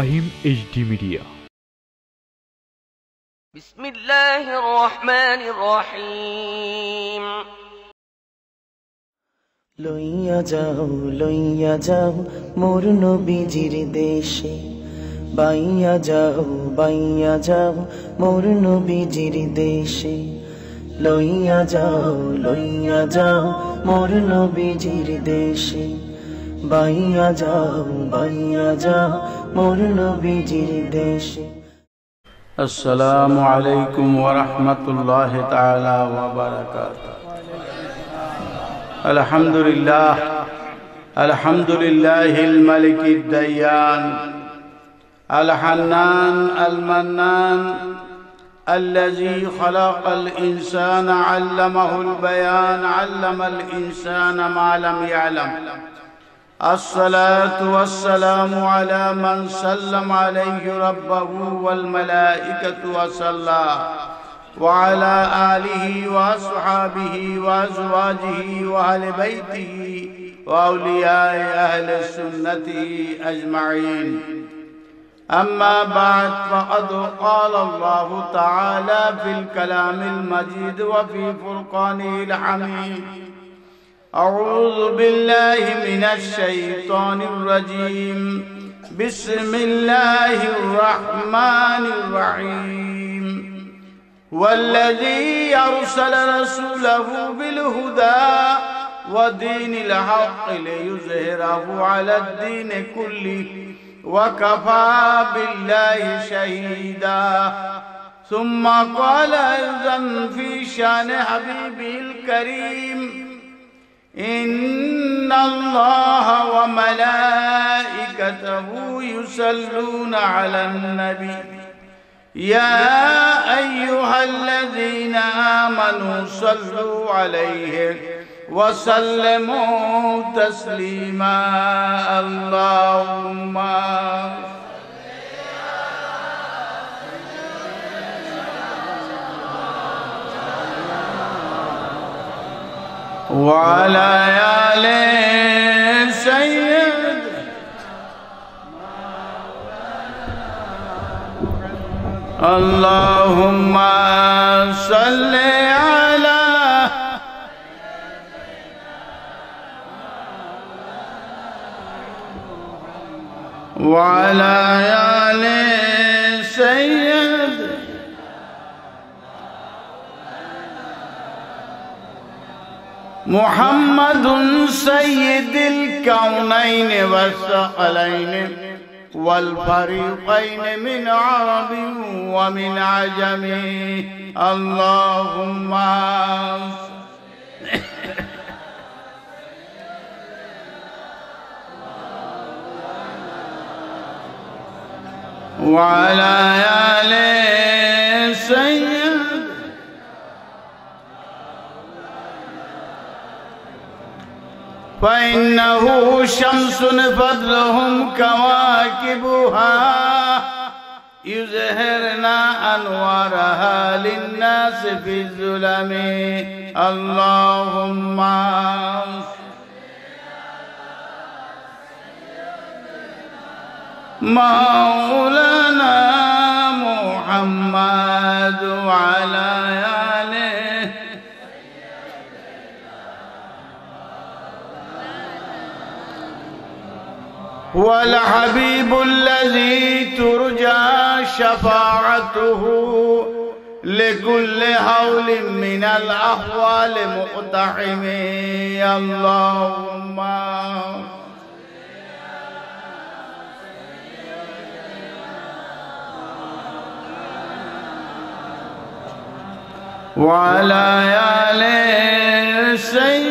Fahim D media লইয়া যাও লইয়া যাও মোর নবীজির দেশে বাইয়া যাও বাইয়া যাও মোর নবীজির দেশে লইয়া যাও লইয়া যাও মোর নবীজির দেশে বাইয়া যাও বাইয়া যাও السلام عليكم ورحمة الله تعالى وبركاته الحمد لله الحمد لله الملك الديان الحنان المنان الذي خلق الإنسان علمه البيان علم الإنسان ما لم يعلم الصلاة والسلام على من سلم عليه ربه والملائكة وصلى وعلى آله وأصحابه وأزواجه وأهل بيته وأولياء أهل السنة أجمعين أما بعد فقد قال الله تعالى في الكلام المجيد وفي فرقانه الحميد أعوذ بالله من الشيطان الرجيم بسم الله الرحمن الرحيم والذي أرسل رسوله بالهدى ودين الحق ليظهره على الدين كله وكفى بالله شهيدا ثم قال أيضا في شان حبيبه الكريم ان الله وملائكته يصلون على النبي يا ايها الذين امنوا صلوا عليه وسلموا تسليما اللهم وعلى آل سيد اللهم صل على وعلى آل محمد سيد الكونين والثقلين والفريقين من عرب ومن عجم اللهم وعلى آل سيدنا فإنه شمس فضلهم كواكبها يزهرنا أنوارها للناس في الظلم اللهم مولانا محمد وعلى ولحبيب الذي ترجى شفاعته لكل هول من الأحوال مقتحم اللهم وعلى يا سيدنا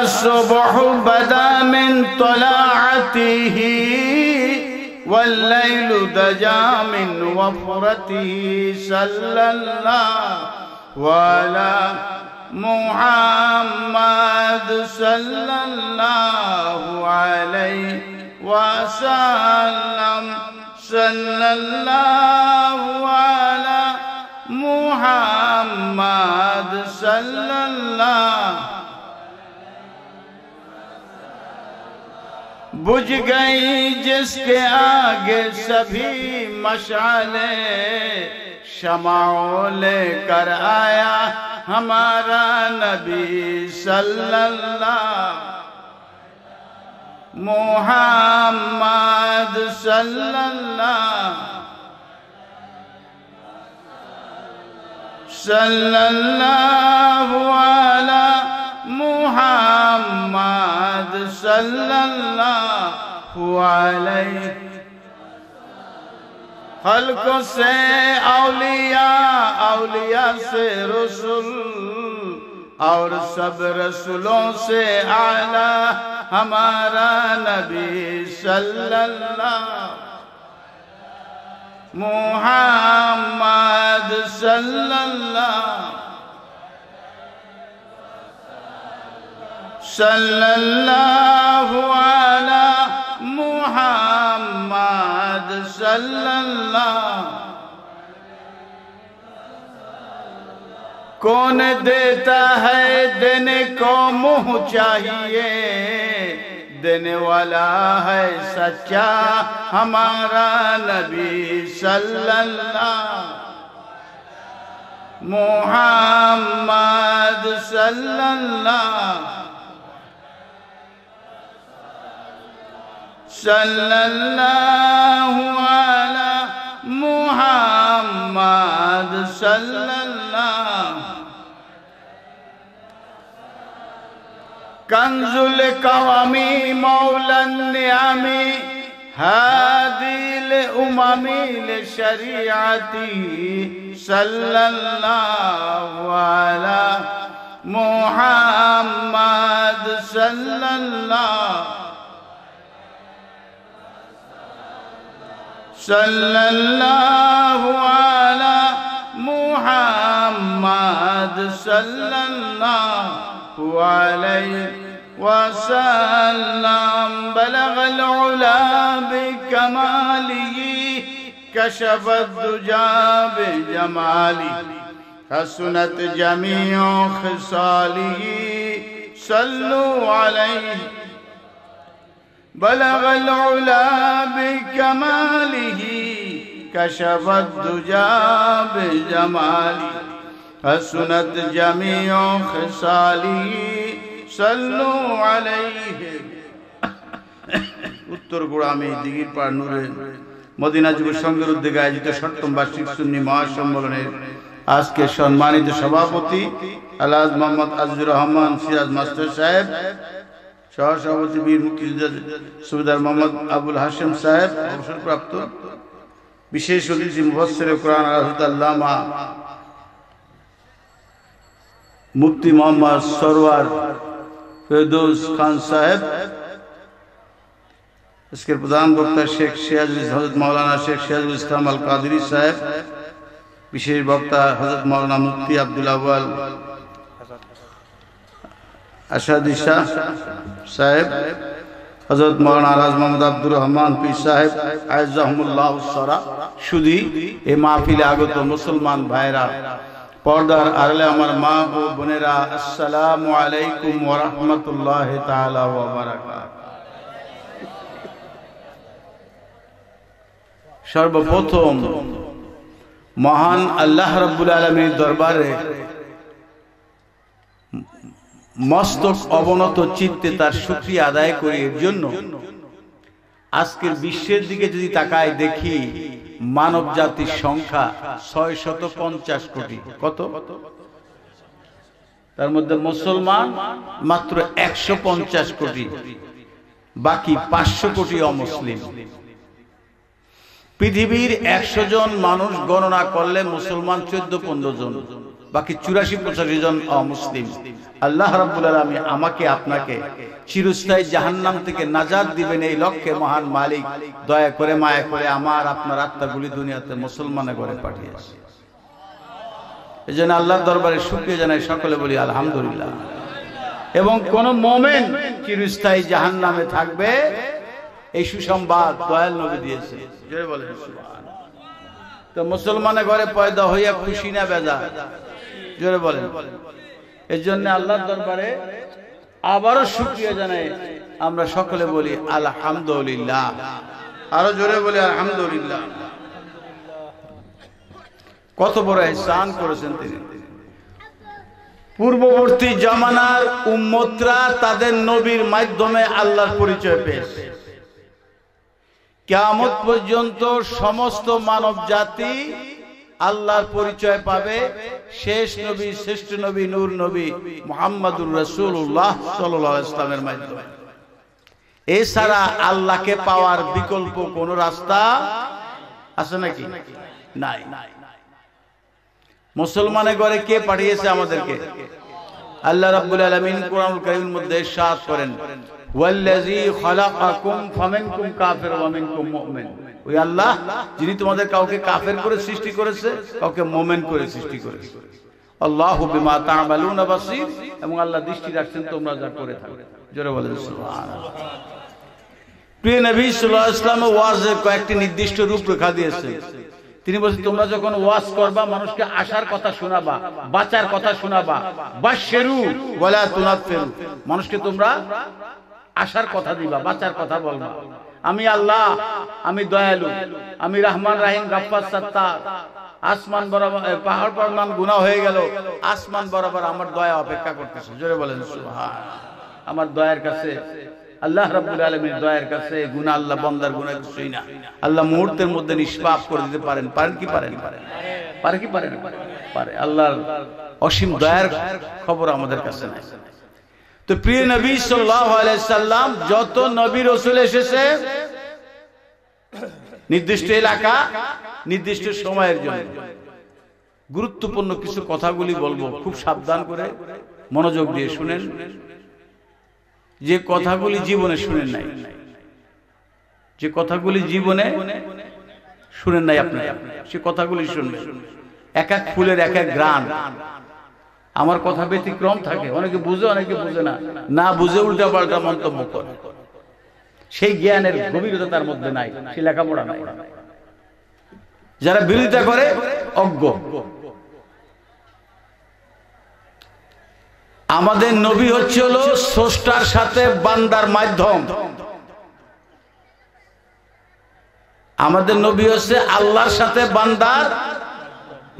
الصبح بدا من طلاعته والليل دجا من وفرته صلى الله وعلى محمد صلى الله عليه وسلم صلى الله على محمد صلى الله بج گئی جس کے آگے سبھی مشالے شمال لے کر آیا ہمارا نبی صلی اللہ محمد صلی اللہ صلی اللہ علیہ محمد صلی اللہ علیہ خلق سے اولیاء اولیاء سے رسول اور سب رسولوں سے اعلیٰ ہمارا نبی صلی اللہ محمد صلی اللہ اللہ علی محمد صلی اللہ کون دیتا ہے دینے کو منہ چاہیے دن دینے والا ہے سچا ہمارا نبی صلی اللہ محمد صلی اللہ صلى الله على محمد صلى الله كنز الكرم مولى النعم هادي لأمم لشريعته صلى الله على محمد صلى الله صلى الله على محمد صلى الله عليه وسلم بلغ العلا بكماله كشف الدجى بجماله حسنت جميع خصاله صلوا عليه بلغ العلا بكماله كشف الدجى بجماله حسنت جميع خصاله صلوا عليه উত্তর গোড়ামে দিঘির পাড় নূরে মদিনা যুব সংঘের উদ্যোগে আয়োজিত সপ্তম বার্ষিক সুন্নি মহাসম্মেলনের আজকে সম্মানিত সভাপতি আলাজ মোহাম্মদ আজিজুর রহমান সিরাজ মাস্টার সাহেব সহসভাপতি বীর মুক্তিযোদ্ধা সুবেদার মোহাম্মদ আবুল হাশেম সাহেব অবসরপ্রাপ্ত বিশেষ অতিথি মুফসরে কোরআন আল্লামা মুফতি মোহাম্মদ সরওয়ার ফেরদৌস খান সাহেব আজকের প্রধান বক্তা শেখ সিরাজুল হজরত মাওলানা শেখ সিরাজুল ইসলাম আল কাদরি সাহেব বিশেষ বক্তা হজরত মাওলানা মুফতি আব্দুল আওয়াল अशादी शाह साहेब हजरत मौलाना मोहम्मद अब्दुल रहमान पीर साहेब आयजाहुमुल्लाह शुदी ए महफिले आगत मुसलमान भाईरा पर्दार आड़े आमार माँ ओ बोनेरा अस्सलामु आलैकुम ओया रहमतुल्लाहि ताआला ओया बाराकातुहू सर्वप्रथम महान आल्लाह रब्बुल आलमीन दरबारे মস্তক অবনত চিত্তে তার সুক্রিয়া আদায় করে এর জন্য আজকের বিশ্বের দিকে যদি তাকায় দেখি মানব জাতির সংখ্যা ছয় শত পঞ্চাশ কোটি কত তার মধ্যে মুসলমান মাত্র একশো পঞ্চাশ কোটি বাকি পাঁচশো কোটি অমুসলিম পৃথিবীর একশো জন মানুষ গণনা করলে মুসলমান চোদ্দ পনেরো জন বাকি চুরাশি পঁচাশি জন অমুসলিম আল্লাহ রাব্বুল আলামিন আমাকে আপনাকে চিরস্থায়ী জাহান্নাম থেকে নাজাদ দিবেন এই লক্ষ্যে মহান মালিক দয়া করে মায়া করে আমার আপনার আত্মাগুলি দুনিয়াতে মুসলমানে করে পাঠিয়েছে এই জন্য আল্লাহর দরবারে শুকিয়ে জানাই সকলে বলি আলহামদুলিল্লাহ এবং কোন মোমেন চিরস্থায়ী জাহান নামে থাকবে এই সুসংবাদ দয়াল নবী দিয়েছে তো মুসলমানের ঘরে পয়দা হইয়া খুশি না বেজা জোরে বলেন এর জন্য আল্লাহর দরবারে আবারও শুক্রিয়া জানাই আমরা সকলে বলি আলহামদুলিল্লাহ আরো জোরে বলি আলহামদুলিল্লাহ কত বড় স্নান করেছেন তিনি পূর্ববর্তী জামানার উম্মতরা তাদের নবীর মাধ্যমে আল্লাহর পরিচয় পেয়েছে কেমত পর্যন্ত সমস্ত মানব জাতি আল্লাহর পরিচয় পাবে শেষ নবী শ্রেষ্ঠ নবী নূর নবী মোহাম্মদুর রসুল্লাহ সাল্লামের মাধ্যমে এছাড়া আল্লাহকে পাওয়ার বিকল্প কোন রাস্তা আছে নাকি নাই মুসলমানে গড়ে কে পাঠিয়েছে আমাদেরকে আল্লাহ রাবুল আলমিন কোরআন কারীমের মধ্যে সাত করেন ওই আল্লাহ যিনি তোমাদের কাউকে কাফের করে সৃষ্টি করেছে কাউকে করে সৃষ্টি করেছে আল্লাহ বিমা বাসীর এবং আল্লাহ দৃষ্টি রাখছেন তোমরা যা করে থাকো জোরে বলেন সুবহানাল্লাহ প্রিয় নবী সাল্লাল্লাহু আলাইহি ওয়াজে কয়েকটি নির্দিষ্ট রূপরেখা দিয়েছে তিনি বলছেন তোমরা যখন ওয়াজ করবা মানুষকে আসার কথা শোনাবা বাঁচার কথা শোনাবা বা শেরু মানুষকে তোমরা আসার কথা দিবা বাঁচার কথা বলবা আমি আল্লাহ আমি দয়ালু আমি রহমান রাহিম গাফার সত্তার আসমান বরাবর পাহাড় পরমান গুণা হয়ে গেল আসমান বরাবর আমার দয়া অপেক্ষা করতেছে জোরে বলেন আমার দয়ার কাছে আল্লাহ রাব্বুল আলামিন দয়ার কাছে গুনাহ আল্লাহ বান্দার গুনাহ কিছুই না আল্লাহ মুহূর্তের মধ্যে নিষ্পাপ করে দিতে পারেন পারেন কি পারেন পারে কি পারেন পারে আল্লাহর অসীম দয়ার খবর আমাদের কাছে নাই তো প্রিয় নবী সাল্লাম যত নবী রসুল এসেছে নির্দিষ্ট এলাকা নির্দিষ্ট সময়ের জন্য গুরুত্বপূর্ণ কিছু কথাগুলি বলবো খুব সাবধান করে মনোযোগ দিয়ে শুনেন যে কথাগুলি জীবনে শুনেন নাই যে কথাগুলি জীবনে শুনেন নাই আপনার সে কথাগুলি শুনবেন এক এক ফুলের এক এক গ্রাম আমার কথা ব্যতিক্রম থাকে অনেকে বুঝে অনেকে বুঝে না না বুঝে উল্টা পাল্টা মন্তব্য করে সেই জ্ঞানের গভীরতা তার মধ্যে নাই সে লেখাপড়া না যারা বিরোধিতা করে অজ্ঞ আমাদের নবী হচ্ছে হলো স্রষ্টার সাথে বান্দার মাধ্যম আমাদের নবী হচ্ছে আল্লাহর সাথে বান্দার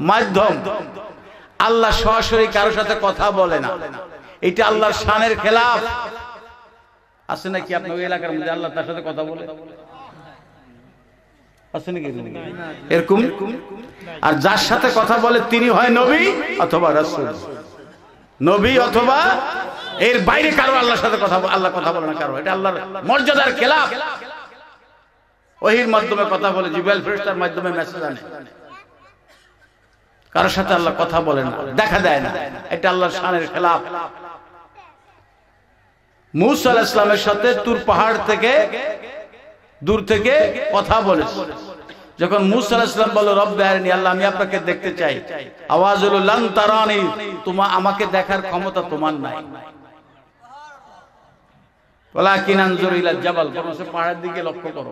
মাধ্যম আল্লাহ সরাসরি কারোর সাথে কথা বলে না এটা আল্লাহর শানের খেলাফ আছে নাকি আপনার এলাকার মধ্যে আল্লাহ তার সাথে কথা বলে এরকম আর যার সাথে কথা বলে তিনি হয় নবী অথবা রাসুল নবী অথবা এর বাইরে কারো আল্লাহর সাথে কথা আল্লাহ কথা বলে না কারো এটা আল্লাহর মর্যাদার খেলাফ ওহির মাধ্যমে কথা বলে জিবাইল ফেরেশতার মাধ্যমে মেসেজ আনে কারোর সাথে আল্লাহ কথা বলে না দেখা দেয় না এটা আল্লাহর শানের খেলাফ ইসলামের সাথে তুর পাহাড় থেকে দূর থেকে কথা যখন আল্লাহ আমি আপনাকে দেখতে চাই আওয়াজ হলো লানি তোমা আমাকে দেখার ক্ষমতা তোমার নাই পাহাড়ের দিকে লক্ষ্য করো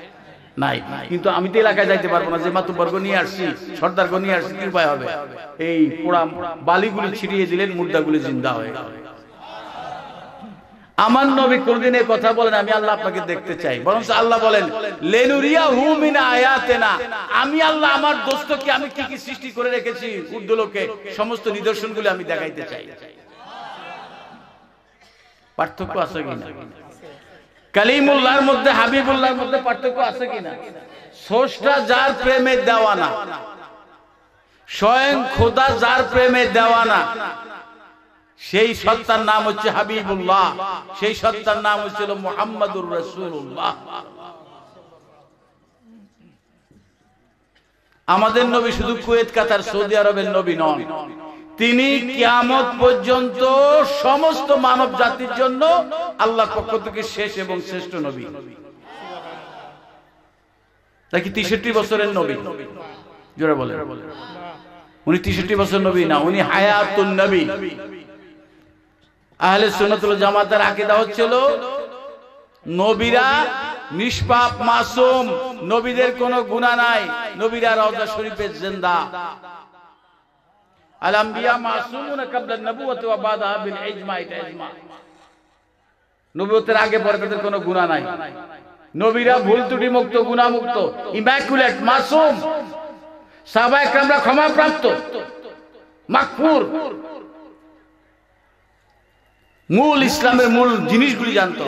নাই কিন্তু আমি তো এলাকায় যাইতে পারবো না যে মাতুবর্গ নিয়ে আসছি সর্দারগ নিয়ে আসছি কি উপায় হবে এই পোড়া বালিগুলি ছিড়িয়ে দিলেন মুর্দাগুলি জিন্দা হয়ে আমার নবী কোনদিন এই কথা বলেন আমি আল্লাহ আপনাকে দেখতে চাই বরং আল্লাহ বলেন লেনুরিয়া হু আয়াতেনা আমি আল্লাহ আমার দোস্তকে আমি কি কি সৃষ্টি করে রেখেছি উর্দুলোকে সমস্ত নিদর্শনগুলি আমি দেখাইতে চাই পার্থক্য আছে কিনা কালিমুল্লাহর মধ্যে হাবিবুল্লাহর মধ্যে পার্থক্য আছে কিনা স্রষ্টা যার প্রেমে দেওয়া না স্বয়ং খোদা যার প্রেমে দেওয়া না সেই সত্তার নাম হচ্ছে হাবিবুল্লাহ সেই সত্তার নাম হচ্ছিল মোহাম্মদুর রসুল্লাহ আমাদের নবী শুধু কুয়েত কাতার সৌদি আরবের নবী নন তিনি কিয়ামত পর্যন্ত সমস্ত মানব জাতির জন্য আল্লাহ পক্ষ থেকে শেষ এবং শ্রেষ্ঠ নবী নাকি তেষট্টি বছরের নবী জোরে বলে উনি তেষট্টি বছর নবী না উনি হায়াতুল নবী আহলে সুনতুল জামাতের আকিদা হচ্ছিল নবীরা নিষ্পাপ মাসুম নবীদের কোনো গুণা নাই নবীরা রওজা শরীফের জেন্দা আল আম্বিয়া মাসুমুন আগে পরে তাদের কোনো নাই নবীরা ভুল ত্রুটি মুক্ত গুনাহ ইমাকুলেট মাসুম সাহাবায়ে کرامরা ক্ষমা প্রাপ্ত মূল ইসলামের মূল জিনিসগুলি জানতো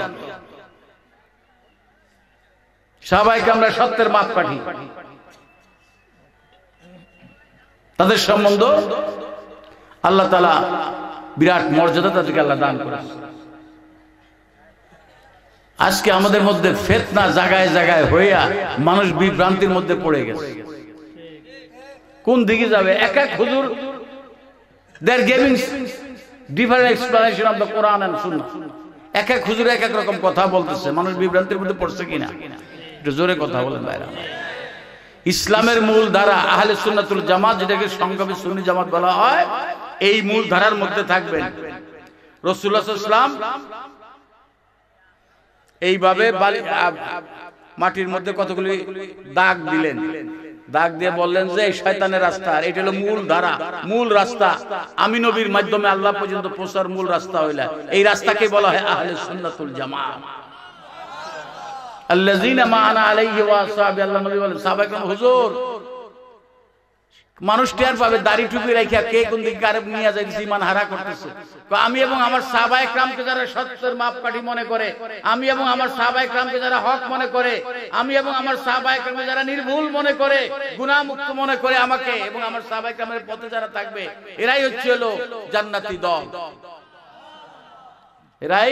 সাহাবায়ে আমরা সত্যের মাপ কাঠি তাদের সম্বন্ধ আল্লাহ তালা বিরাট মর্যাদা তাদেরকে আল্লাহ দান করে আজকে আমাদের মধ্যে ফেতনা জাগায় জাগায় হইয়া মানুষ বিভ্রান্তির মধ্যে পড়ে গেছে কোন দিকে যাবে এক এক হুজুর they're gaming different explanation of the Quran and Sunnah এক এক হুজুর এক এক রকম কথা বলতেছে মানুষ বিভ্রান্তির মধ্যে পড়ছে কিনা একটু জোরে কথা বলেন বাইরে ইসলামের মূল ধারা আহলে সুন্নাতুল জামাত যেটাকে সংগ্রামী সুন্নি জামাত বলা হয় এই মূল ধারার মধ্যে থাকবেন রসুল্লাহাম এইভাবে মাটির মধ্যে কতগুলি দাগ দিলেন দাগ দিয়ে বললেন যে শয়তানের রাস্তা এটা হলো মূল ধারা মূল রাস্তা আমি নবীর মাধ্যমে আল্লাহ পর্যন্ত প্রচার মূল রাস্তা হইলা এই রাস্তাকে বলা হয় আহলে সুন্নাতুল জামাত মানুষ টের পাবে দাড়ি টুপি রেখা কে কোন দিকে আরে নিয়ে যায় ইমান হারা করতেছে আমি এবং আমার সাবায় ক্রামকে যারা সত্যের মাপকাঠি মনে করে আমি এবং আমার সাবায় ক্রামকে যারা হক মনে করে আমি এবং আমার সাবায় ক্রামকে যারা নির্ভুল মনে করে গুণামুক্ত মনে করে আমাকে এবং আমার সাবায় ক্রামের পথে যারা থাকবে এরাই হচ্ছে হলো জান্নাতি দল এরাই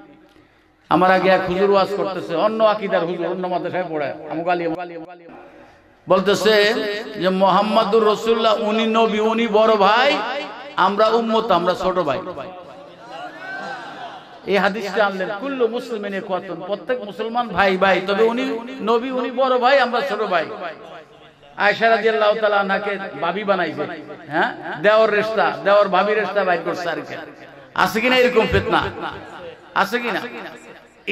আমার আগে এক হুজুর ওয়াজ করতেছে অন্য আকিদার হুজুর অন্য মাদ্রাসায় আমি গালি বলতেছে যে মোহাম্মদুর রসুল্লাহ উনি নবী উনি বড় ভাই আমরা উম্মত আমরা ছোট ভাই এই হাদিসটা আনলেন কুল্লু মুসলমিন কতন প্রত্যেক মুসলমান ভাই ভাই তবে উনি নবী উনি বড় ভাই আমরা ছোট ভাই আয়সা রাজি আল্লাহ তালা নাকে ভাবি বানাইছে হ্যাঁ দেওয়ার রেস্তা দেওয়ার ভাবি রেস্তা বাইর করছে আর কি আছে কিনা এরকম ফেতনা আছে কিনা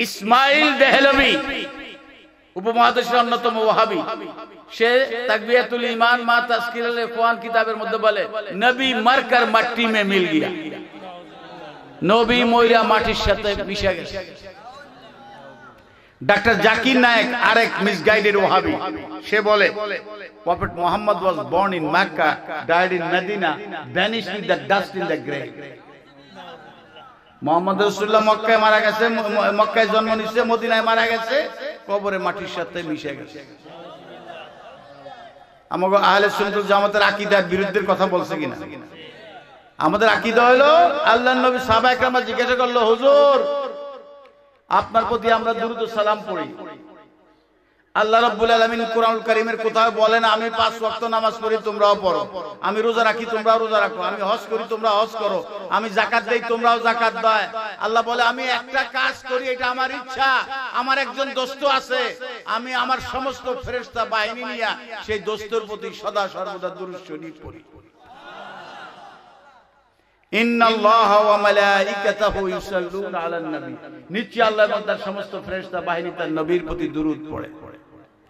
ইসমাইল দেহলবি উপমহাদেশের অন্যতম ওহাবি সে তাকবিয়াতুল ইমান মা তাসকির আল ইফওয়ান কিতাবের মধ্যে বলে নবী মারকার মাটি মে মিল গিয়া নবী মইরা মাটির সাথে মিশে গেছে ডাক্তার জাকির নায়েক আরেক মিসগাইডের ওহাবি সে বলে prophet Muhammad was born in Mecca died in Medina vanished with the dust in the grave Muhammad রসুল্লাহ মক্কায় মারা গেছে মক্কায় জন্ম নিচ্ছে মদিনায় মারা গেছে কবরে মাটির সাথে মিশে গেছে আমাকে আহলে সুন্দর জামাতের আকিদার বিরুদ্ধের কথা বলছে কিনা আমাদের আকিদা হলো আল্লাহ নবী সাহবা আমার জিজ্ঞাসা করলো হুজুর আপনার প্রতি আমরা দ্রুত সালাম পড়ি আল্লাহ রব্বুল আলমিন কোরআনুল করিমের কোথাও বলেন আমি পাঁচ ওয়াক্ত নামাজ পড়ি তোমরাও পড়ো আমি রোজা রাখি তোমরাও রোজা রাখো আমি হজ করি তোমরা হজ করো আমি জাকাত দেই তোমরাও জাকাত দেয় আল্লাহ বলে আমি একটা কাজ করি এটা আমার ইচ্ছা আমার একজন দোস্ত আছে আমি আমার সমস্ত ফেরেস্তা বাহিনী নিয়ে সেই দোস্তর প্রতি সদা সর্বদা দুরুশ্বনী পড়ি নিশ্চয় আল্লাহ সমস্ত ফেরেস্তা বাহিনী তার নবীর প্রতি দুরুদ পড়ে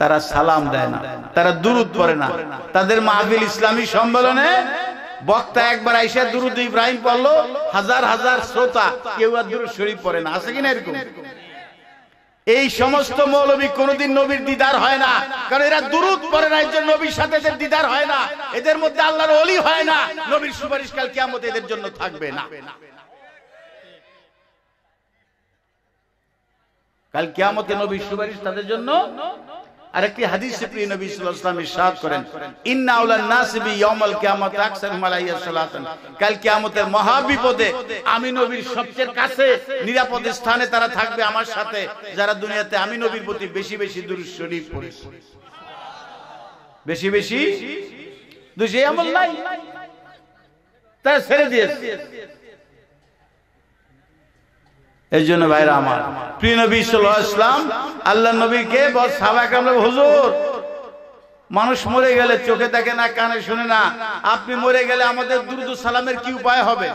তারা সালাম দেয় না তারা দুরুদ পরে না তাদের মাহবিল ইসলামী সম্মেলনে বক্তা একবার আইসা দুরুদ ইব্রাহিম পড়লো হাজার হাজার শ্রোতা কেউ আর দুরুদ শরীফ পরে না আছে কিনা এরকম এই সমস্ত মৌলবী কোনদিন নবীর দিদার হয় না কারণ এরা দুরুদ পড়ে না এদের নবীর সাথে এদের দিদার হয় না এদের মধ্যে আল্লাহর অলি হয় না নবীর সুপারিশ কাল কিয়ামত এদের জন্য থাকবে না কাল কিয়ামতে নবীর সুপারিশ তাদের জন্য আরেকটি হাদিস প্রিয় নবী সাল্লাল্লাহু আলাইহি ওয়াসাল্লাম করেন ইন্না আউলান নাস বি ইয়াউমাল কিয়ামাত আকসারুম সালাতান কাল কিয়ামতের মহা বিপদে আমি নবীর সবচেয়ে কাছে নিরাপদ স্থানে তারা থাকবে আমার সাথে যারা দুনিয়াতে আমি নবীর প্রতি বেশি বেশি দুরূদ শরীফ পড়েছে বেশি বেশি দুই আমল নাই তা ছেড়ে দিয়েছে এই জন্য ভাইরা আমার প্রিয় নবী সাল্লাহ ইসলাম আল্লাহ নবীকে সাবাক হুজুর মানুষ মরে গেলে চোখে দেখে না কানে শুনে না আপনি মরে গেলে আমাদের দুরুদ সালামের কি উপায় হবে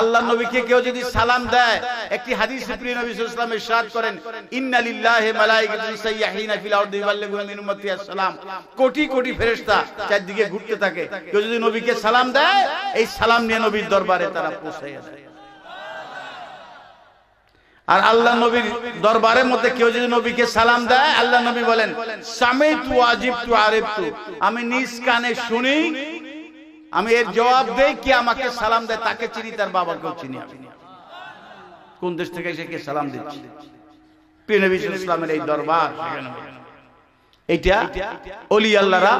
আল্লাহ নবীকে কেউ যদি সালাম দেয় একটি হাদিস প্রিয় নবী সাল্লাল্লাহু আলাইহি করেন ইন্না কোটি কোটি ফেরেস্তা চারদিকে ঘুরতে থাকে কেউ যদি নবীকে সালাম দেয় এই সালাম নিয়ে নবীর দরবারে তারা পৌঁছে গেছে আর আল্লাহ নবীর দরবারের মধ্যে কেউ যদি নবীকে সালাম দেয় আল্লাহ নবী বলেন তু আজিব তু তু আমি নিজ কানে শুনি আমি এর জবাব দেই কি আমাকে সালাম দেয় তাকে চিনি তার বাবাকেও চিনি কোন দেশ থেকে সে কে সালাম দিচ্ছে পিনবিশ ইসলামের এই দরবার এটা অলি আল্লাহরা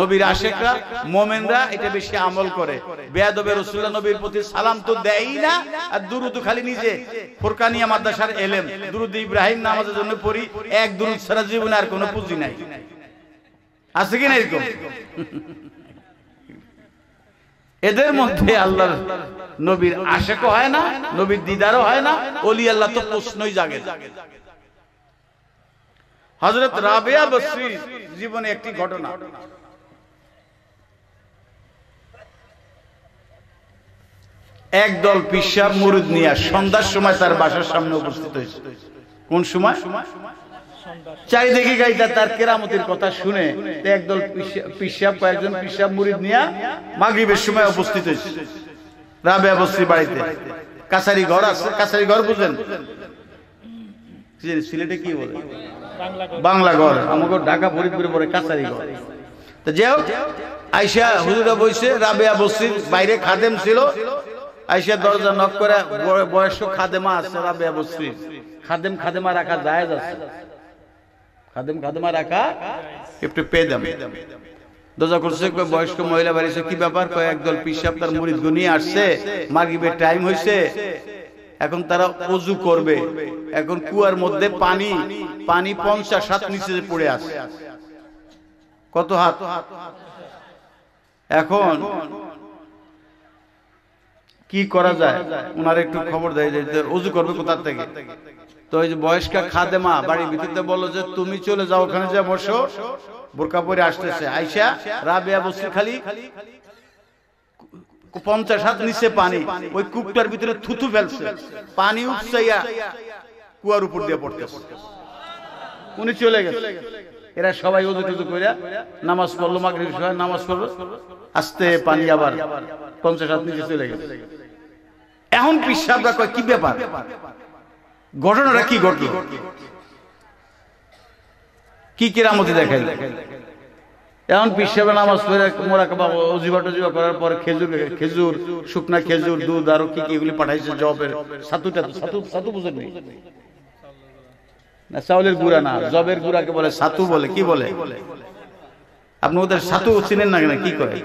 নবীর আশেকরা মোমেনরা এটা বেশি আমল করে বেয়াদবে রসুল্লাহ নবীর প্রতি সালাম তো দেয়ই না আর দুরুদ খালি নিজে ফোরকানিয়া মাদ্রাসার এলেম দুরুদ ইব্রাহিম নামাজের জন্য পড়ি এক দুরুদ সারা জীবনে আর কোনো পুঁজি নাই আছে কি না এরকম এদের মধ্যে আল্লাহ নবীর আশেকও হয় না নবীর দিদারও হয় না অলি আল্লাহ তো প্রশ্নই জাগে জাগে জাগে হজরত রাবেয়া বসরি জীবনে একটি ঘটনা একদল পিসার মুরুদ নিয়ে সন্ধ্যার সময় তার বাসার সামনে উপস্থিত হয়েছে কোন সময় চাই দেখি গাইতা তার কেরামতির কথা শুনে একদল পিসাব কয়েকজন পিসাব মুরিদ নিয়ে মাগরিবের সময় উপস্থিত হয়েছে রাবেয়া বস্তির বাড়িতে কাছারি ঘর আছে কাছারি ঘর বুঝলেন সিলেটে কি বলে বাংলাগড় আমাকে ঢাকা ফরিদপুরে পরে কাছারি ঘর তো আইসা হুজুরা রাবেয়া বাইরে খাদেম ছিল আইসা দরজা নক করে বয়স্ক খাদেমা আছে রাবেয়া খাদেম খাদেমা রাখা জায়েজ আছে খাদেম খাদেমা রাখা একটু পেয়ে দাম দরজা করছে বয়স্ক মহিলা বাড়িছে কি ব্যাপার কয়েকদল পিসাব তার মুড়ি গুনিয়ে আসছে মার্গিবের টাইম হয়েছে এখন তারা অজু করবে এখন কুয়ার মধ্যে পানি পানি পঞ্চাশ হাত নিচে পড়ে আছে কত হাত এখন কি করা যায় ওনার একটু খবর দেয় যে অজু করবে কোথার থেকে তো ওই যে বয়স্কা খাদেমা বাড়ির ভিতরে বলো যে তুমি চলে যাও ওখানে যা বসো বোরকা পরে আসতেছে আইসা রাবিয়া বসির খালি পঞ্চাশ হাত নিচে পানি ওই কূপটার ভিতরে থুতু ফেলছে পানি উপসাইয়া কুয়ার উপর দিয়ে পড়তে উনি চলে গেছে এরা সবাই উদু টুদু করে নামাজ পড়লো মাগরিব সবাই নামাজ পড়লো আস্তে পানি আবার পঞ্চাশ হাত নিচে চলে গেছে এখন পিসাবরা কয় কি ব্যাপার ঘটনাটা কি ঘটল কি কেরামতি দেখাই এমন পিসাবে নামাজ পড়ে মোরাকাবা অজিবা টজিবা করার পর খেজুর খেজুর শুকনা খেজুর দুধ আরো কি কি এগুলি পাঠাইছে জবের সাতুটা সাতু সাতু বুঝেন না চাউলের গুড়া না জবের গুড়াকে বলে সাতু বলে কি বলে আপনি ওদের সাতু চিনেন না কি করে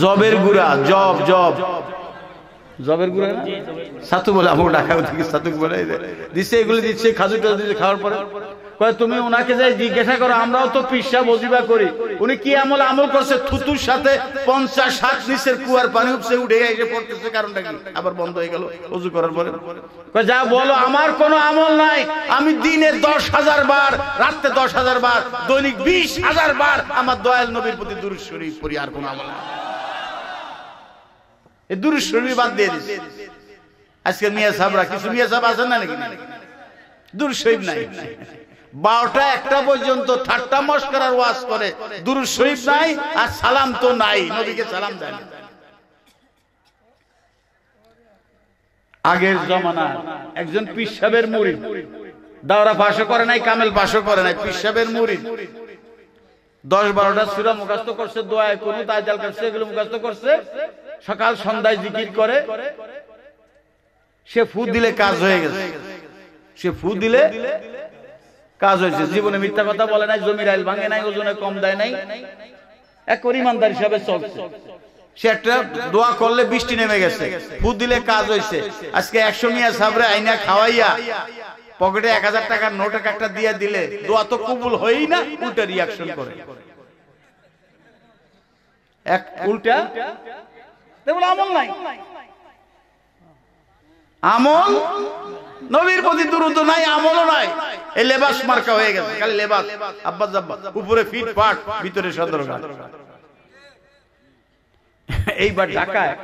জবের গুড়া জব জব জবের গুড়া সাতু বলে আমার ডাকা সাতু বলে দিচ্ছে এগুলো দিচ্ছে খাজুর দিচ্ছে খাওয়ার পরে তুমি ওনাকে যাই জিজ্ঞাসা করো আমরাও তো পিসা বজিবা করি উনি কি আমল আমল করছে থুতুর সাথে পঞ্চাশ হাত নিচের কুয়ার পানি উপসে উঠে গেছে পড়তেছে কারণটা কি আবার বন্ধ হয়ে গেল উজু করার পরে যা বলো আমার কোনো আমল নাই আমি দিনে দশ হাজার বার রাত্রে দশ হাজার বার দৈনিক বিশ হাজার বার আমার দয়াল নবীর প্রতি দূর শরীর পড়ি আর কোনো আমল এই দূর শরীর বাদ দিয়ে দিচ্ছে আজকে মিয়া সাহরা কিছু মিয়া সাহেব আছেন না নাকি দূর শরীফ নাই বারোটা একটা পর্যন্ত ঠাট্টা মস্করার ওয়াজ করে দুরু শরীফ নাই আর সালাম তো নাই নদীকে সালাম দেন আগের জমানা একজন পিসাবের মুড়ি দাওরা পাশও করে নাই কামেল পাশও করে নাই পিসাবের মুড়ি দশ বারোটা সুরা মুখাস্ত করছে দোয়া করু তাজাল করছে এগুলো মুখাস্ত করছে সকাল সন্ধ্যায় জিকির করে সে ফু দিলে কাজ হয়ে গেছে সে ফু দিলে কাজ হয়েছে জীবনে মিথ্যা কথা বলে নাই জমির আইল ভাঙে নাই ওজনে কম দেয় নাই এক ইমানদার হিসাবে চলছে সে একটা দোয়া করলে বৃষ্টি নেমে গেছে ফু দিলে কাজ হয়েছে আজকে একশো মিয়া সাবরে আইনা খাওয়াইয়া পকেটে এক হাজার টাকার নোট একটা দিয়ে দিলে দোয়া তো কবুল হয়ই না উল্টা রিয়াকশন করে এক উল্টা আমল নাই আমল নবীর প্রতি দুরুদ নাই আমলও নাই এই লেবাস মার্কা হয়ে গেছে খালি লেবাস আব্বাস আব্বাস উপরে ফিট পাট ভিতরে সদর এইবার ঢাকায়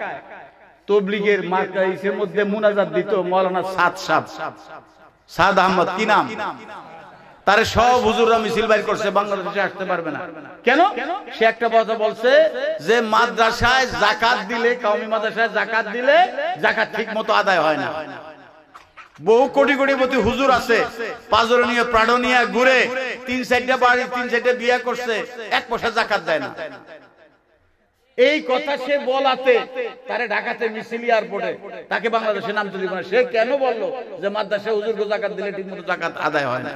তবলিগের মার্কা ইসের মধ্যে মুনাজাত দিত মৌলানা সাত সাত সাদ আহমদ কি নাম তারে সব হুজুররা মিছিল বাইর করছে বাংলাদেশে আসতে পারবে না কেন সে একটা কথা বলছে যে মাদ্রাসায় জাকাত দিলে কাউমি মাদ্রাসায় জাকাত দিলে জাকাত ঠিক মতো আদায় হয় না বহু কোটি কোটি প্রতি হুজুর আছে নিয়ে প্রাণ নিয়ে ঘুরে তিন চারটা বাড়ি তিন চারটা বিয়া করছে এক পয়সা জাকাত দেয় না এই কথা সে বলাতে তারে ঢাকাতে মিছিল এয়ারপোর্টে তাকে বাংলাদেশে নাম তুলি না সে কেন বলল যে মাদ্রাসা হুজুর জাকাত দিলে ঠিকমতো জাকাত আদায় হয় না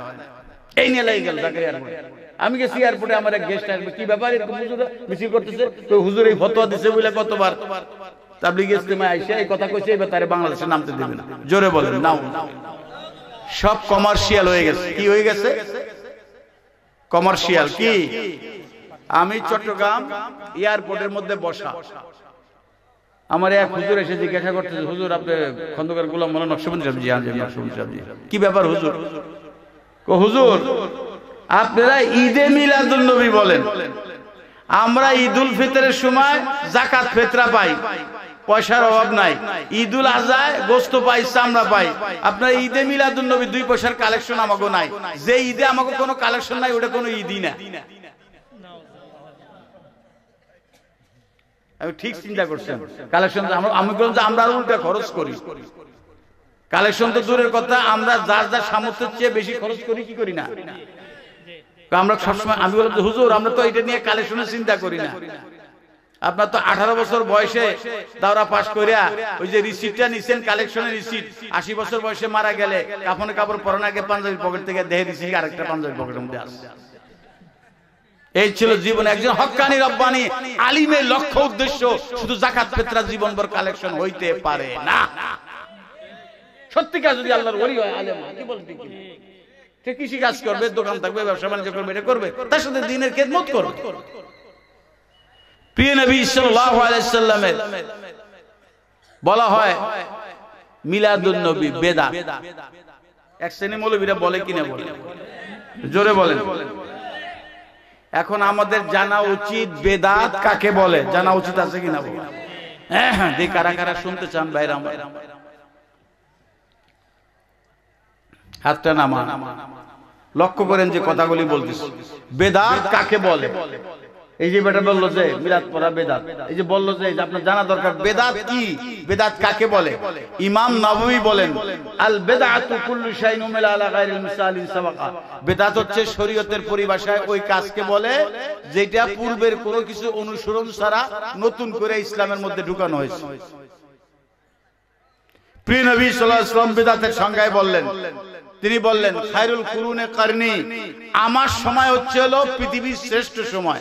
এই নিয়ে লেগে গেল জাকাত এয়ারপোর্টে আমি গেছি এয়ারপোর্টে আমার এক গেস্ট আসবে কি ব্যাপার হুজুর মিছিল করতেছে তো হুজুর এই ফতোয়া দিছে বলে কতবার তাবলিগি ইস্তেমায় আইসে এই কথা কইছে এবার তারে বাংলাদেশে নামতে দিবে না জোরে বলেন নাও সব কমার্শিয়াল হয়ে গেছে কি হয়ে গেছে কমার্শিয়াল কি আমি চট্টগ্রাম এয়ারপোর্টের মধ্যে বসা আমার এক হুজুর এসে জিজ্ঞাসা করতে হুজুর আপনি খন্দকার গুলাম মোলা নকশবন্দি সাহেব জিয়ান নকশবন্দি সাহেব কি ব্যাপার হুজুর কো হুজুর আপনারা ঈদে মিলাদুল নবী বলেন আমরা ঈদুল ফিতরের সময় জাকাত ফেতরা পাই পয়সার অভাব নাই ঈদুল আজায় গোস্ত পাই চামড়া পাই আপনার ঈদে মিলাদুল নবী দুই পয়সার কালেকশন আমাকে নাই যে ঈদে আমাকে কোনো কালেকশন নাই ওটা কোনো ঈদই না ঠিক চিন্তা করছেন কালেকশন আমি বললাম যে আমরা উল্টা খরচ করি কালেকশন তো দূরের কথা আমরা যার যার সামর্থ্যের চেয়ে বেশি খরচ করি কি করি না আমরা সবসময় আমি বললাম হুজুর আমরা তো এটা নিয়ে কালেকশনের চিন্তা করি না আপনার তো আঠারো বছর বয়সে দাওরা পাস করিয়া ওই যে রিসিপ্টটা নিছেন কালেকশনের রিসিপ্ট আশি বছর বয়সে মারা গেলে কাপড় কাপড় পরেন আগে পাঞ্জাবি পকেট থেকে দেহে রিসিপ্ট আরেকটা পাঞ্জাবি পকেটের মধ্যে আসে এই ছিল জীবন একজন হকানি রব্বানি আলিমের লক্ষ্য উদ্দেশ্য শুধু জাকাত পেত্রা জীবনভর কালেকশন হইতে পারে না সত্যিকার যদি আল্লাহর ওলি হয় আলেম কি বলবি সে কৃষি কাজ করবে দোকান থাকবে ব্যবসা বাণিজ্য করবে এটা করবে তার সাথে দিনের খেদমত করবে প্রিয় নবী বলা হয় মিলাদুল নবী বেদা এক শ্রেণী মৌলবীরা বলে কিনা বলে জোরে বলেন এখন আমাদের জানা উচিত বেদাত কাকে বলে জানা উচিত আছে কিনা বলে হ্যাঁ হ্যাঁ কারা কারা শুনতে চান ভাইরা আমার হাতটা নামা লক্ষ্য করেন যে কথাগুলি বলতেছি বেদাত কাকে বলে এই যে বেটা বললো যে মিলাদ পড়া বেদাত এই যে বললো যে আপনার জানা দরকার বেদাত কি বেদাত কাকে বলে ইমাম নবমী বলেন আল বেদাতু কুল্লু শাইন উমিলা আলা গায়রিল মিসালিন সাবাকা বেদাত হচ্ছে শরীয়তের পরিভাষায় ওই কাজকে বলে যেটা পূর্বের কোনো কিছু অনুসরণ ছাড়া নতুন করে ইসলামের মধ্যে ঢুকানো হয়েছে প্রিয় নবী সাল্লাল্লাহু আলাইহি ওয়াসাল্লাম বেদাতের সংজ্ঞায় বললেন তিনি বললেন খায়রুল কুরুনে কারনি আমার সময় হচ্ছে হলো পৃথিবীর শ্রেষ্ঠ সময়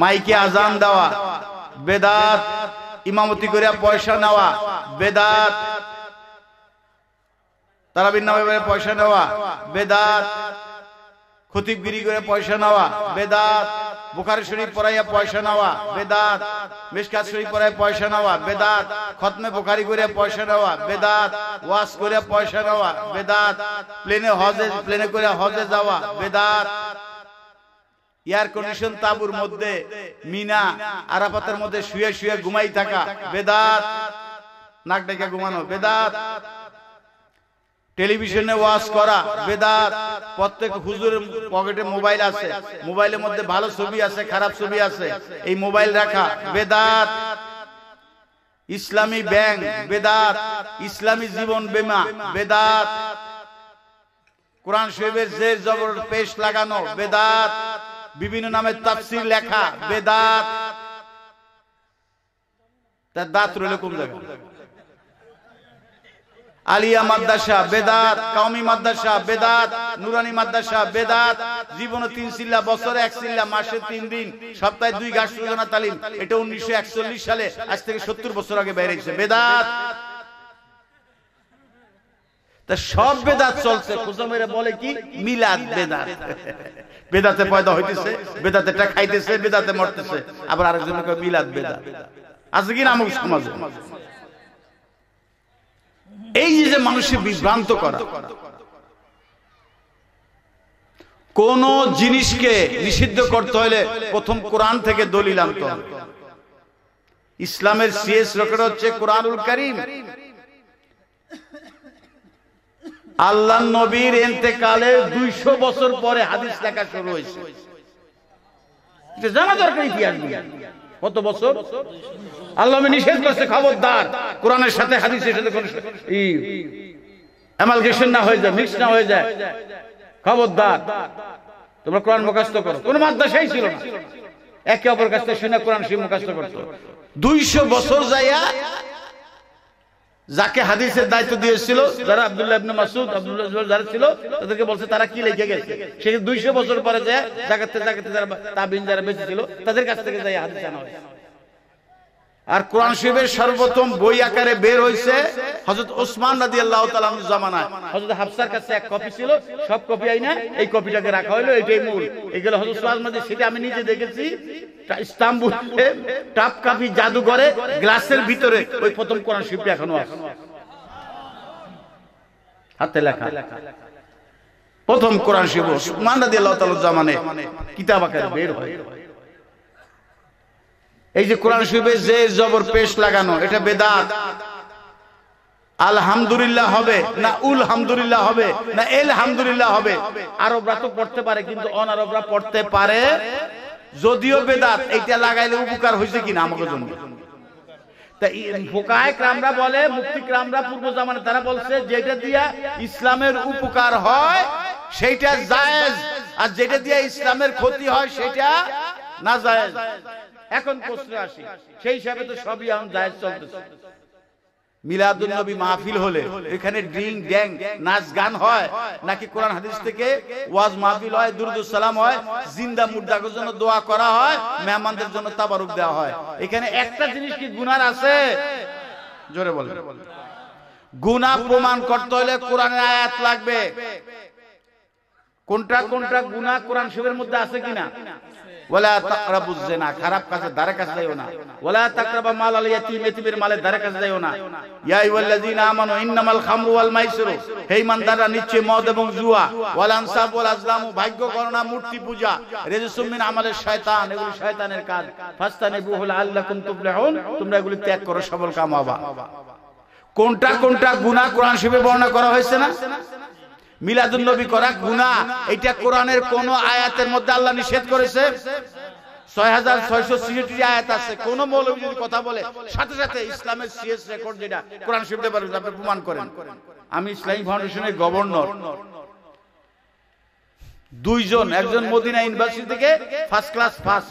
মাইকে আজান দেওয়া বেদাত ইমামতি করিয়া পয়সা নেওয়া বেদাত তারাবির নামে পয়সা নেওয়া বেদাত খতিবগিরি করে পয়সা নেওয়া বেদাত বুখারি শরীফ পড়াইয়া পয়সা নেওয়া বেদাত মিসকাত শরীফ পড়াই পয়সা নেওয়া বেদাত খতমে বোখারি করে পয়সা নেওয়া বেদাত ওয়াশ করে পয়সা নেওয়া বেদাত প্লেনে হজে প্লেনে করে হজে যাওয়া বেদাত এয়ার কন্ডিশন তাবুর মধ্যে মিনা আরাফাতের মধ্যে শুয়ে শুয়ে ঘুমাই থাকা বেদাত নাক ডেকে ঘুমানো বেদাত টেলিভিশনে ওয়াজ করা বেদাত প্রত্যেক হুজুরের পকেটে মোবাইল আছে মোবাইলের মধ্যে ভালো ছবি আছে খারাপ ছবি আছে এই মোবাইল রাখা বেদাত ইসলামী ব্যাংক বেদাত ইসলামী জীবন বেমা বেদাত কোরআন শরীফের জের জবর পেশ লাগানো বেদাত বিভিন্ন নামে তাফসির লেখা বেদাত তার দাঁত রইলে কম যাবে আলিয়া মাদ্রাসা বেদাত কাউমি মাদ্রাসা বেদাত নুরানি মাদ্রাসা বেদাত জীবনে তিন সিল্লা বছরে এক সিল্লা মাসে তিন দিন সপ্তাহে দুই ঘাস তালিম এটা উনিশশো সালে আজ থেকে সত্তর বছর আগে বেড়েছে বেদাত সব বেদাত চলছে বলে কি মিলাদ বেদাত বেদাতে পয়দা হইতেছে বেদাতে খাইতেছে বেদাতে মরতেছে আবার আরেকজন মিলাদ বেদাত আছে কি এই যে মানুষকে বিভ্রান্ত করা কোন জিনিসকে নিষিদ্ধ করতে হলে প্রথম কোরআন থেকে দলিল আনতে হবে ইসলামের সিএস রকেট হচ্ছে কোরআনুল করিম আল্লাহ নবীর কালে দুইশো বছর পরে হাদিস লেখা শুরু হয়েছে জানা দরকার ইতিহাস কত বছর আল্লাহ নিষেধ করছে খবরদার কোরআনের সাথে হাদিসের সাথে হয়ে যায় না হয়ে যায় তোমরা কোরআন করো কোন মাদ্রাসাই ছিল একে অপর কাছ থেকে শুনে কোরআন সে মুখাস্ত করতো দুইশো বছর যাইয়া যাকে হাদিসের দায়িত্ব দিয়েছিল যারা আব্দুল্লাহ ইবনে মাসুদ আব্দুল্লাহ যারা ছিল তাদেরকে বলছে তারা কি লিখে গেছে সেই 200 বছর পরে যায় জায়গাতে জায়গাতে যারা তাবিন যারা বেঁচে ছিল তাদের কাছ থেকে যাই হাদিস আনা হয়েছে আর কোরআন শরীফের সর্বপ্রথম বই আকারে বের হয়েছে হজরত ওসমান রাদিয়াল্লাহু তাআলার জামানায় হজরত হাফসার কাছে এক কপি ছিল সব কপি আই না এই কপিটাকে রাখা হলো এটাই মূল এগুলো হজরত ওসমান মাঝে সেটা আমি নিজে দেখেছি ইস্তাম্বুলে টাপ কাপি জাদুঘরে গ্লাসের ভিতরে ওই প্রথম কোরআন শরীফ এখনো আছে হাতে লেখা প্রথম কোরআন শরীফ ওসমান রাদিয়াল্লাহু তাআলার জামানায় কিতাব আকারে বের হয় এই যে কোরআন শরীফে যে জবর পেশ লাগানো এটা বেদাত আলহামদুলিল্লাহ হবে না উল হামদুলিল্লাহ হবে না এল হামদুলিল্লাহ হবে আরবরা তো পড়তে পারে কিন্তু অনারবরা পড়তে পারে যদিও বেদাত এইটা লাগাইলে উপকার হয়েছে কিনা আমাকে জন্য যেটা দিয়া ইসলামের ক্ষতি হয় সেটা না যায় এখন প্রশ্ন আসি সেই হিসাবে তো সবই এখন জায়েজ চলতেছে মিলাদুল নবী মাহফিল হলে এখানে নাচ গান হয় নাকি কোরআন হাদিস থেকে ওয়াজ মাহফিল হয় সালাম হয় জিন্দা জন্য দোয়া করা হয় মেহমানদের জন্য তাবারুক দেওয়া হয় এখানে একটা জিনিস কি গুনার আছে জোরে বলে প্রমাণ করতে হলে আয়াত লাগবে কোনটা কোনটা গুনা কোরআন শিবের মধ্যে আছে কিনা ওয়ালা তাকরাবুজ জিনা খারাপ কাছে যাইও না ওয়ালা তাকরাবা মাল আল কাছে যাইও না ইয়া আমানু ইন্নামাল খামরু ওয়াল মাইসিরু মদ এবং জুয়া ওয়াল আনসাব ওয়াল ভাগ্য গণনা মূর্তি পূজা রিজসুম মিন শয়তান এগুলো শয়তানের কাজ ফাস্তানিবুহু লাআল্লাকুম তোমরা এগুলো ত্যাগ করো সবল কাম হবা কোনটা কোনটা গুনাহ কোরআন শরীফে বর্ণনা করা হয়েছে না মিলাদুল নবী করা গুণা এটা কোরআনের কোন আয়াতের মধ্যে আল্লাহ নিষেধ করেছে দুইজন একজন মদিনা ইউনিভার্সিটি থেকে ফার্স্ট ক্লাস পাস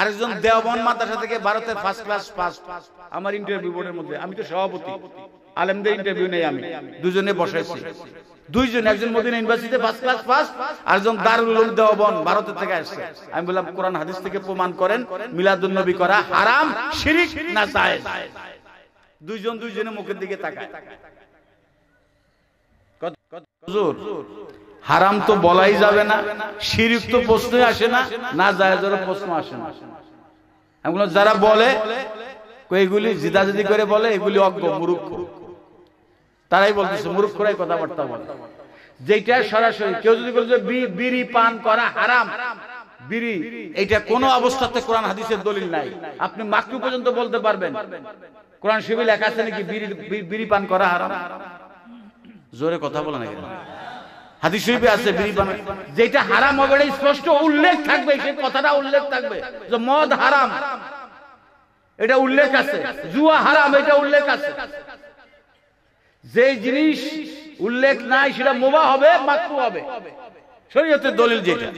আরেকজন দেওবন মাদ্রাসা থেকে ভারতের ফার্স্ট ক্লাস পাস আমার ইন্টারভিউ বোর্ডের মধ্যে আমি তো সভাপতি আলেমদের ইন্টারভিউ নেই আমি দুজনে বসাইছি দুইজন একজন মদিনা ইউনিভার্সিটিতে ফার্স্ট ক্লাস পাস আর একজন দারুল উলুম দেওবন ভারত থেকে আসছে আমি বললাম কোরআন হাদিস থেকে প্রমাণ করেন মিলাদুন নবী করা হারাম শিরিক না জায়েজ দুইজন দুইজনের মুখের দিকে তাকায় হুজুর হারাম তো বলাই যাবে না শিরিক তো প্রশ্নই আসে না না জায়েজেরও প্রশ্ন আসে না আমি বললাম যারা বলে কই এগুলি জিদাজিদি করে বলে এগুলি অজ্ঞ মুরুক্ষ তারাই বলতেছে মূর্খরাই কথাবার্তা বলে যেটা সরাসরি কেউ যদি বলছে বিড়ি পান করা হারাম বিড়ি এটা কোন অবস্থাতে কোরআন হাদিসের দলিল নাই আপনি মাকরু পর্যন্ত বলতে পারবেন কোরআন শিবির লেখা আছে নাকি বিড়ি পান করা হারাম জোরে কথা বলে না হাদিস আছে বিড়ি পান যেটা হারাম হবে এটা স্পষ্ট উল্লেখ থাকবে সেই কথাটা উল্লেখ থাকবে যে মদ হারাম এটা উল্লেখ আছে জুয়া হারাম এটা উল্লেখ আছে যে জিনিস উল্লেখ নাই সেটা মোবা হবে মাকরু হবে শরীয়তের দলিল যেটা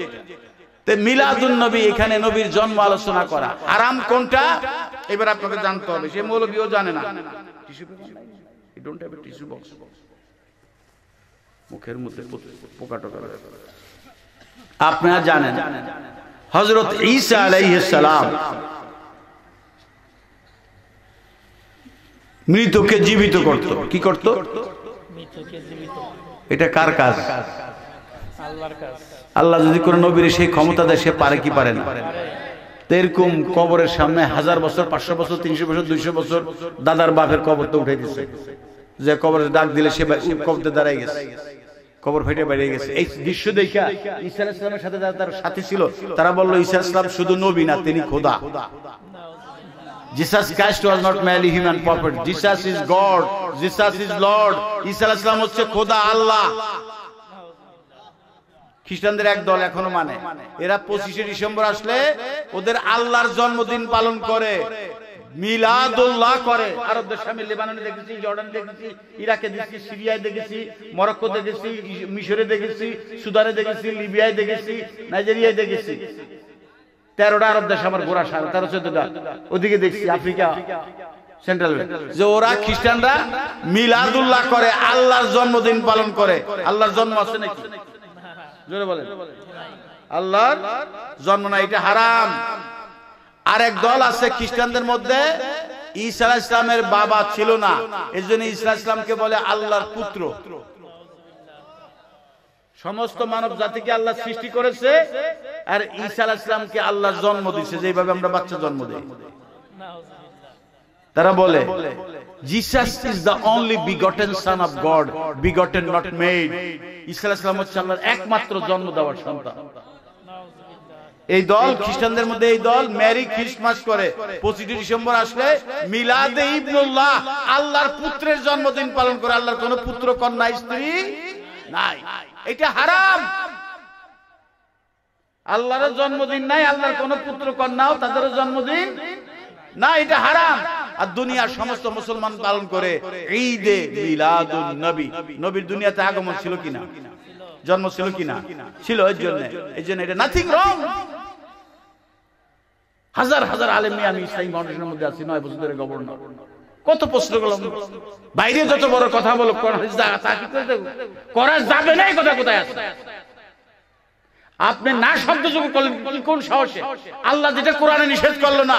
মিলাদুল নবী এখানে নবীর জন্ম আলোচনা করা আরাম কোনটা এবার আপনাকে জানতে হবে সে মৌলবীও জানে না মুখের মধ্যে পোকা টোকা আপনারা জানেন হজরত ঈসা আলাইহিস সালাম মৃতকে জীবিত করত কি করত এটা কার কাজ আল্লাহ যদি কোন নবীর সেই ক্ষমতা দেয় সে পারে কি পারে না এরকম কবরের সামনে হাজার বছর পাঁচশো বছর তিনশো বছর দুইশো বছর দাদার বাপের কবর তো উঠে গেছে যে কবর ডাক দিলে সে কবরতে দাঁড়াই গেছে কবর ফেটে বেড়ে গেছে এই দৃশ্য দেখা ঈসা ইসলামের সাথে যারা তার সাথে ছিল তারা বললো ঈসা ইসলাম শুধু নবী না তিনি খোদা Jesus Christ was not merely human prophet. Jesus is God. Jesus is Lord. Isa Islam হচ্ছে খোদা আল্লাহ খ্রিস্টানদের এক দল এখনো মানে এরা পঁচিশে ডিসেম্বর আসলে ওদের আল্লাহর জন্মদিন পালন করে মিলাদুল্লাহ করে আরব দেশে আমি লেবাননে দেখেছি জর্ডান দেখেছি ইরাকে দেখেছি সিরিয়ায় দেখেছি মরক্কো দেখেছি মিশরে দেখেছি সুদানে দেখেছি লিবিয়ায় দেখেছি নাইজেরিয়ায় দেখেছি তেরোটা আরব দেশ আমার ঘোরা সাড়ে তেরো চোদ্দটা ওদিকে দেখছি আফ্রিকা সেন্ট্রাল যে ওরা খ্রিস্টানরা মিলাদুল্লাহ করে আল্লাহর জন্মদিন পালন করে আল্লাহর জন্ম আছে নাকি জোরে বলেন আল্লাহর জন্ম না এটা হারাম আর দল আছে খ্রিস্টানদের মধ্যে ঈসা ইসলামের বাবা ছিল না এই জন্য ইসলাম ইসলামকে বলে আল্লাহর পুত্র সমস্ত মানব জাতিকে আল্লাহ সৃষ্টি করেছে আর ঈসা আলাহ আল্লাহ জন্ম দিচ্ছে যেভাবে আমরা বাচ্চা জন্ম দিই তারা বলে Jesus is the only begotten son of God begotten not made ঈসা আলাহ হচ্ছে আল্লাহর একমাত্র জন্ম দেওয়ার সন্তান এই দল খ্রিস্টানদের মধ্যে এই দল ম্যারি খ্রিস্টমাস করে পঁচিশে ডিসেম্বর আসলে মিলাদে ইবনুল্লাহ আল্লাহর পুত্রের জন্মদিন পালন করে আল্লাহর কোন পুত্র কন্যা স্ত্রী নাই এটা হারাম আল্লাহর জন্মদিন নাই আল্লাহর কোন পুত্র কন্যাও জন্মদিন না এটা হারাম আর দুনিয়ার সমস্ত মুসলমান পালন করে ঈদে মিলাদুন নবী নবীর দুনিয়াতে আগমন ছিল কিনা জন্ম ছিল কিনা ছিল এর জন্য এই জন্য এটা নাথিং রং হাজার হাজার আলেম নিয়ে আমি সেই মানুষের মধ্যে আছি নয় বছর ধরে গভর্নর কত প্রশ্ন করলাম বাইরে যত বড় কথা বলো করা যাবে না কথা কোথায় আছে আপনি না শব্দ যোগ করলেন কোন সাহসে আল্লাহ যেটা কোরআনে নিষেধ করলো না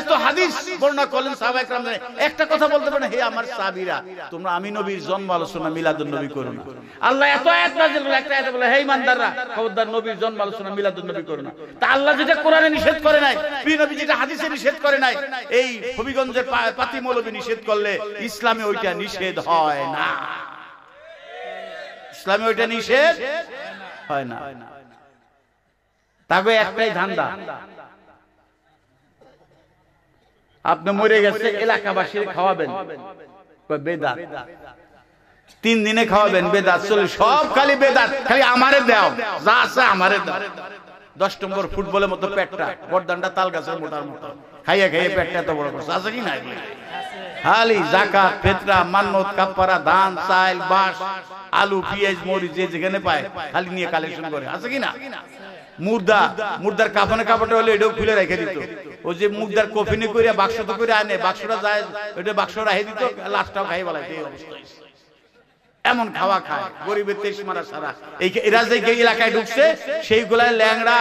এত হাদিস করলেন একটা কথা বলতে আমি নবীর জন্ম আলোচনা আল্লাহ যেটা নিষেধ করে নাই যেটা হাদিসে নিষেধ করে নাই এই হবিগঞ্জের নিষেধ করলে ইসলামে ওইটা নিষেধ হয় না ইসলামে ওইটা নিষেধ হয় না তাকে একটাই ধান্দা আপনি মরে গেছে এলাকাবাসীর খাওয়াবেন বেদাত তিন দিনে খাওয়াবেন বেদাত চলে সব খালি বেদাত খালি আমারে দাও যা আছে আমারে দাও দশ নম্বর ফুটবলের মতো পেটটা বরদানটা তাল গাছের মোটার মতো খাইয়া খাইয়ে পেটটা এত বড় করছে আছে কি না এগুলো খালি জাকাত ফেতরা মান্নত কাপড়া ধান চাল বাস আলু পেঁয়াজ মরি যে যেখানে পায় খালি নিয়ে কালেকশন করে আছে কিনা মুর্দা মুর্দার কাফনে কাপড়টা হলে এটাও খুলে রেখে দিত ও যে মুর্দার কফিনে করিয়া বাক্স তো করে আনে বাক্সটা যায় ওইটা বাক্স রাখে দিত লাস্টটাও খাই বলা এমন খাওয়া খায় গরিবের তেইশ মারা সারা এই এরা যে এলাকায় ঢুকছে সেইগুলায় ল্যাংড়া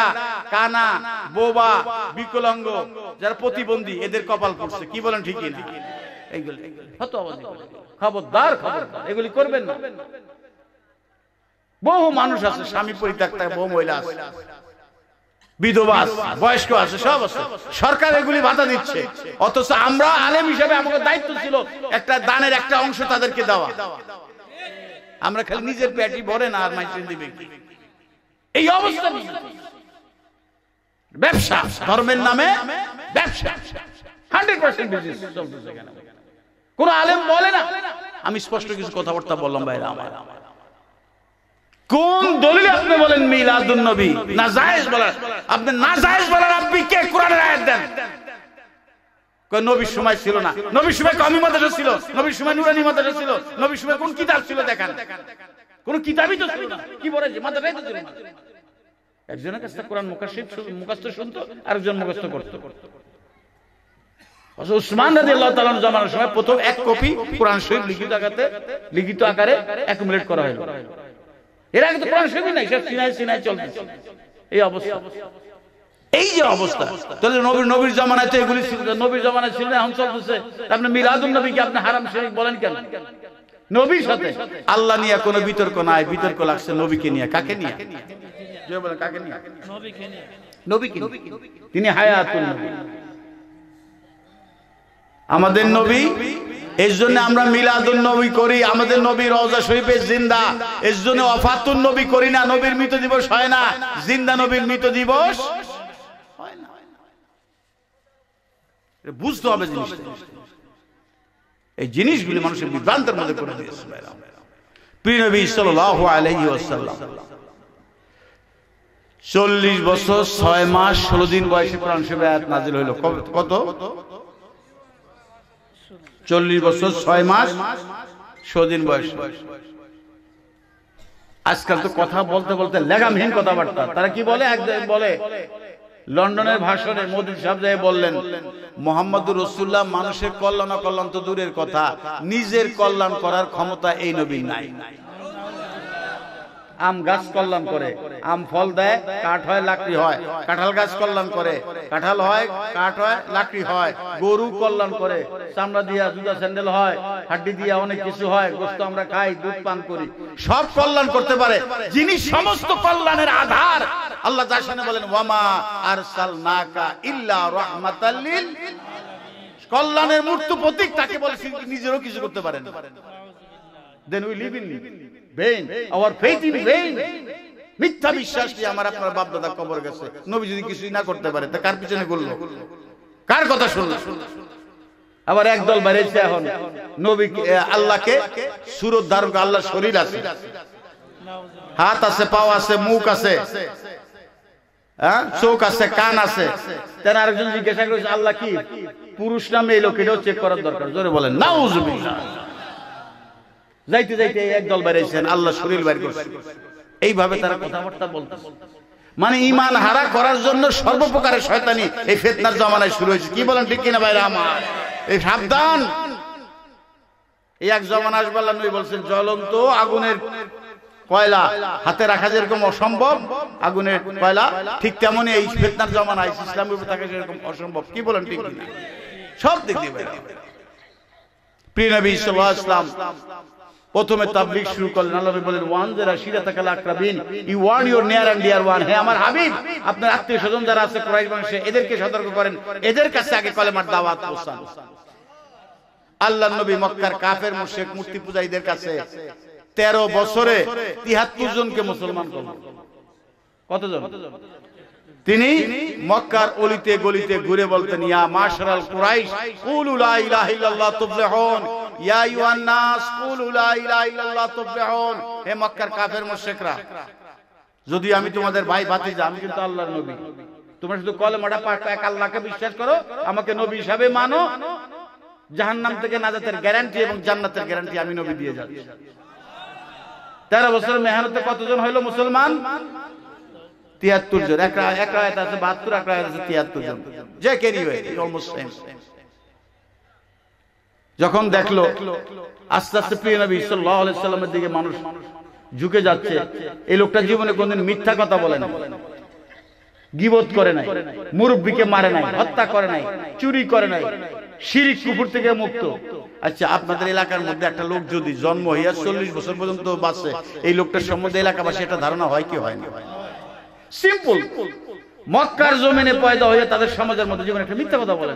কানা বোবা বিকলঙ্গ যারা প্রতিবন্ধী এদের কপাল পড়ছে কি বলেন ঠিকই না এগুলি করবেন না বহু মানুষ আছে স্বামী পরিত্যাগ থাকে বহু মহিলা আছে বিধবা আছে বয়স্ক আছে সব আছে সরকার এগুলি বাধা দিচ্ছে অথচ আমরা আলেম হিসেবে আমাদের দায়িত্ব ছিল একটা দানের একটা অংশ তাদেরকে দেওয়া আমরা খালি নিজের পেটি ভরে না আর দিবে এই অবস্থা ব্যবসা ধর্মের নামে ব্যবসা হান্ড্রেড পার্সেন্ট বিজনেস চলতেছে কোন আলেম বলে না আমি স্পষ্ট কিছু কথাবার্তা বললাম বাইরে আমার কোন দলিল আপনি বলেন মিলাদুন নবী না জায়েজ বলার আপনি না জায়েজ বলার আপনি কে কোরআনের আয়াত দেন নবীর সময় ছিল না নবীর সময় কমি মাদ্রাসা ছিল নবীর সময় নুরানি মাদ্রাসা ছিল নবীর সময় কোন কিতাব ছিল দেখান কোন কিতাবই তো ছিল না কি মাদ্রাসাই তো ছিল না একজনের কাছে কোরআন মুখাস্ত শুনতো আরেকজন মুখস্থ করতো উসমান রাজি আল্লাহ জমানোর সময় প্রথম এক কপি কোরআন শরীফ লিখিত আকারে লিখিত আকারে অ্যাকুমুলেট করা হলো এর আগে তো কোরআন নাই সব সিনাই সিনাই এই অবস্থা এই যে অবস্থা তাহলে নবীর নবীর জমানায় তো এগুলি ছিল নবীর জমানায় ছিল এখন চলতেছে আপনি মিলাদুল নবীকে আপনি হারাম শরীফ বলেন কেন নবীর সাথে আল্লাহ নিয়ে কোনো বিতর্ক নাই বিতর্ক লাগছে নবীকে নিয়ে কাকে নিয়ে কাকে নিয়ে নবীকে নিয়ে তিনি হায়াতুল নবী আমাদের নবী এর জন্য আমরা মিলাদুল নবী করি আমাদের নবী রওজা শরীফে জিন্দা এর জন্য অফাতুল নবী করি না নবীর মৃত দিবস হয় না জিন্দা নবীর মৃত দিবস বুঝতে হবে এই জিনিসগুলি মানুষের বিভ্রান্তের মধ্যে করে দিয়েছে চল্লিশ বছর ছয় মাস ষোলো দিন বয়সে কোরআন নাজিল হইল কত চল্লিশ বছর ছয় মাস ছদিন বয়স আজকাল তো কথা বলতে বলতে লেগামহীন কথাবার্তা তারা কি বলে বলে লন্ডনের ভাষণে মোদী সাহেব বললেন মোহাম্মদ রসুল্লাহ মানুষের কল্যাণ অকল্যাণ তো দূরের কথা নিজের কল্যাণ করার ক্ষমতা এই নবীর নাই আম গাছ কল্যাণ করে আম ফল দেয় কাঠ হয় লাকড়ি হয় কাঁঠাল গাছ কল্যাণ করে কাঁঠাল হয় কাঠ হয় লাকড়ি হয় গরু কল্যাণ করে চামড়া দিয়া জুতা স্যান্ডেল হয় হাড্ডি দিয়া অনেক কিছু হয় গোস্ত আমরা খাই দুধ পান করি সব কল্যাণ করতে পারে যিনি সমস্ত কল্যাণের আধার আল্লাহ যার বলেন ওয়ামা আর নাকা ইল্লা কল্যাণের মূর্ত প্রতীক তাকে বলে নিজেরও কিছু করতে পারেন then we live in vain. Our faith in vain. মিথ্যা বিশ্বাস দিয়ে আমার আপনার বাপ দাদা কবর গেছে নবী যদি কিছুই না করতে পারে তা কার পিছনে বললো কার কথা শুনলো আবার একদল বেড়েছে এখন নবী আল্লাহকে সুরত আল্লাহর শরীর আছে হাত আছে পাও আছে মুখ আছে হ্যাঁ? চোখ আছে কান আছে তেন আরেকজন জিজ্ঞাসা করেছে আল্লাহ কি পুরুষ নামে এই লোক চেক করার দরকার জোরে বলেন না যাইতে যাইতে একদল বেড়েছেন আল্লাহ শরীর বাইর করছে এইভাবে তারা কথাবার্তা বলতে মানে ইমান হারা করার জন্য সর্বপ্রকারের শয়তানি এই ফেতনার জমানায় শুরু হয়েছে কি বলেন ঠিক কিনা ভাইরা আমার এই সাবধান এই এক জমান আসবাল্লা নই বলছেন জ্বলন্ত আগুনের কয়লা হাতে রাখা যেরকম অসম্ভব আগুনের কয়লা ঠিক তেমনই এই ফেতনার জমানায় ইসলাম উপর থাকা যেরকম অসম্ভব কি বলেন ঠিক কিনা সব দিক দিয়ে প্রিয় নবী সাল্লাল্লাহু আলাইহি ওয়াসাল্লাম প্রথমে তাবলিগ শুরু করলেন আল্লাহ নবী বলেন ওয়ান যারা শিরা থাকাল আকরাবিন you one your near and dear one হে আমার হাবিব আপনার আত্মীয় স্বজন যারা আছে কুরাইশ বংশে এদেরকে সতর্ক করেন এদের কাছে আগে কলেমার দাওয়াত পৌঁছান আল্লাহ নবী মক্কার কাফের মুশেক মূর্তি পূজারীদের কাছে তেরো বছরে তিহাত্তর জনকে মুসলমান করলেন কতজন তিনি মক্কার অলিতে গলিতে ঘুরে বলতেন ইয়া মাশরাল কুরাইশ কুলু লা ইলাহা ইল্লাল্লাহ তুফলিহুন ইয়া আইয়ুহান নাস কুলু লা ইলাহা ইল্লাল্লাহ তুফলিহুন হে মক্কার কাফের মুশরিকরা যদি আমি তোমাদের ভাই ভাতিজা আমি কিন্তু আল্লাহর নবী তোমরা শুধু কলমাটা পাঁচটা এক আল্লাহকে বিশ্বাস করো আমাকে নবী হিসাবে মানো জাহান্নাম থেকে নাজাতের গ্যারান্টি এবং জান্নাতের গ্যারান্টি আমি নবী দিয়ে যাচ্ছি তেরো বছর মেহনতে কতজন হইল মুসলমান তিয়াত্তর জন এক এক রায়ত আছে বাহাত্তর এক রায় আছে তিয়াত্তর জন যে কেরি হয়ে যখন দেখলো আস্তে আস্তে প্রিয় নবী ইসলামের দিকে মানুষ ঝুঁকে যাচ্ছে এই লোকটা জীবনে কোনদিন মিথ্যা কথা বলে না গিবত করে নাই মুরব্বীকে মারে নাই হত্যা করে নাই চুরি করে নাই সিঁড়ি কুকুর থেকে মুক্ত আচ্ছা আপনাদের এলাকার মধ্যে একটা লোক যদি জন্ম হইয়া চল্লিশ বছর পর্যন্ত বাঁচে এই লোকটার সম্বন্ধে এলাকাবাসী একটা ধারণা হয় কি হয় না হয় সিম্পল মক্কার জমিনে পয়দা হয়ে তাদের সমাজের মধ্যে জীবনে একটা মিথ্যা কথা বলে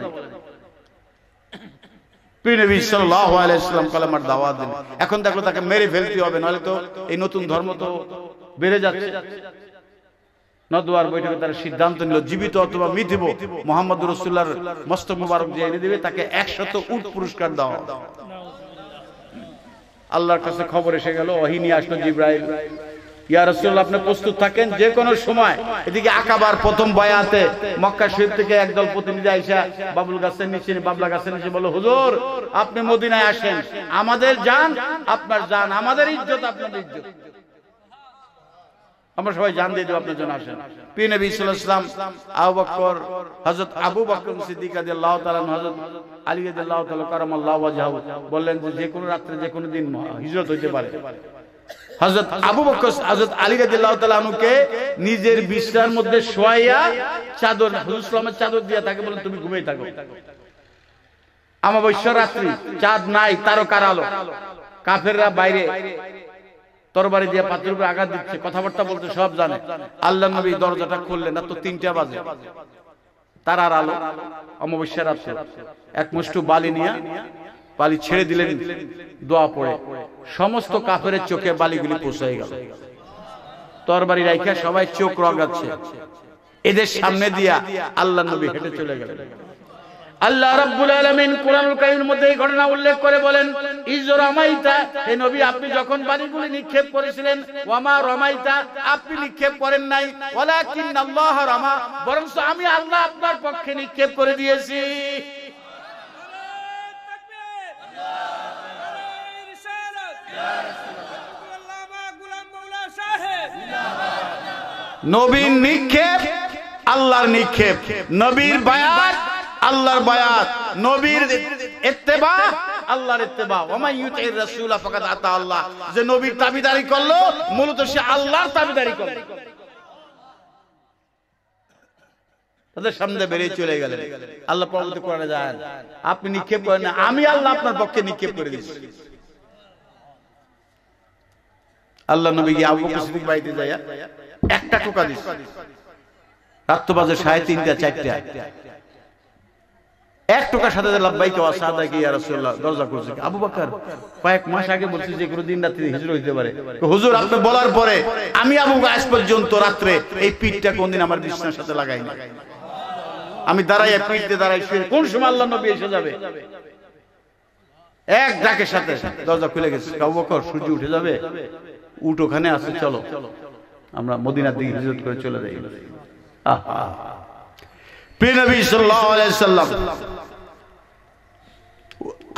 এখন তাকে মেরে ফেলতে হবে নাহলে তো এই নতুন ধর্ম তো বেড়ে যাচ্ছে নদুয়ার বৈঠকে তারা সিদ্ধান্ত নিল জীবিত অথবা মোহাম্মদ রসুল্লাহর মস্ত মুবারক যে এনে দেবে তাকে একশত উট পুরস্কার দেওয়া আল্লাহর কাছে খবর এসে গেল অহিনী আসলো জিব্রাহিম আপনি হুজুর আপনি মদিনায় আসেন আমাদের যান আপনার যান আমাদের ইজ্জত আপনার ইজ্জত আমরা সবাই জান দিয়ে দেবো আপনার জন্য আসেন পি নবী ইসলাম আবু বকর হজরত আবু বকর সিদ্দিক আলী আল্লাহ বললেন যে কোনো রাত্রে যে কোনো দিন হিজরত হইতে পারে হজরত আবু বকর হজরত আলী রাদিয়াল্লাহু তাআলা নিজের বিছানার মধ্যে শোয়াইয়া চাদর হুজুর সাল্লামের চাদর দিয়া তাকে বলেন তুমি ঘুমিয়ে থাকো আমাবস্য রাত্রি চাঁদ নাই তারকার আলো কাফেররা বাইরে তরবারি দিয়ে পাত্রের উপরে আঘাত দিচ্ছে কথাবার্তা বলতে সব জানে আল্লাহ নবী দরজাটা খুললেন না তো তিনটা বাজে তারার আলো অমাবস্যা রাত্রে এক মুষ্টু বালি নিয়ে বালি ছেড়ে দিলেন দোয়া পড়ে সমস্ত কাফের চোখে বালিগুলি পৌঁছে গেল তরবারি রাইখা সবাই চোখ রঙাচ্ছে এদের সামনে দিয়া আল্লাহ নবী হেঁটে চলে গেলেন মধ্যে এই ঘটনা উল্লেখ করে বলেন ইজ রমাইতা নবী আপনি যখন নিক্ষেপ করেছিলেন রমাইতা আপনি নিক্ষেপ করেন নাই বরং আমি আল্লাহ আপনার পক্ষে নিক্ষেপ করে দিয়েছি নবীর নিক্ষেপ আল্লাহর নিক্ষেপ নবীর বায়াত আল্লাহর বায়াত নবীর ইত্তেবা আল্লাহর ইত্তেবা ওমা ইউতির রাসূল ফাকাদ আতা আল্লাহ যে নবীর তাবিদারি করলো মূলত সে আল্লাহর তাবিদারি করলো তাদের সামনে বেরিয়ে চলে গেলেন আল্লাহ পরবর্তী কোরআনে যান আপনি নিক্ষেপ করেন না আমি আল্লাহ আপনার পক্ষে নিক্ষেপ করে দিচ্ছি আল্লাহ নবী কি আবু সিদ্দিক বাইতে যায় একটা টোকা দিস রাত্র বাজে সাড়ে তিনটা চারটা এক টোকার সাথে দরজা করছে আবু কয়েক মাস আগে যে কোনো দিন রাত্রি হইতে পারে হুজুর আপনি বলার পরে আমি আবু আজ পর্যন্ত রাত্রে এই পিঠটা কোনদিন আমার বিছনার সাথে লাগাই না আমি দাঁড়াইয়া পিঠতে দাঁড়াই শুয়ে কোন সময় আল্লাহ নবী এসে যাবে এক ডাকের সাথে দরজা খুলে গেছে আবু বকর সূর্য উঠে যাবে উঠ ওখানে আছে চলো চলো আমরা মদিনার দিকে হিজরত করে চলে যাই আহ প্রিয় নবী সাল্লাল্লাহু আলাইহি সাল্লাম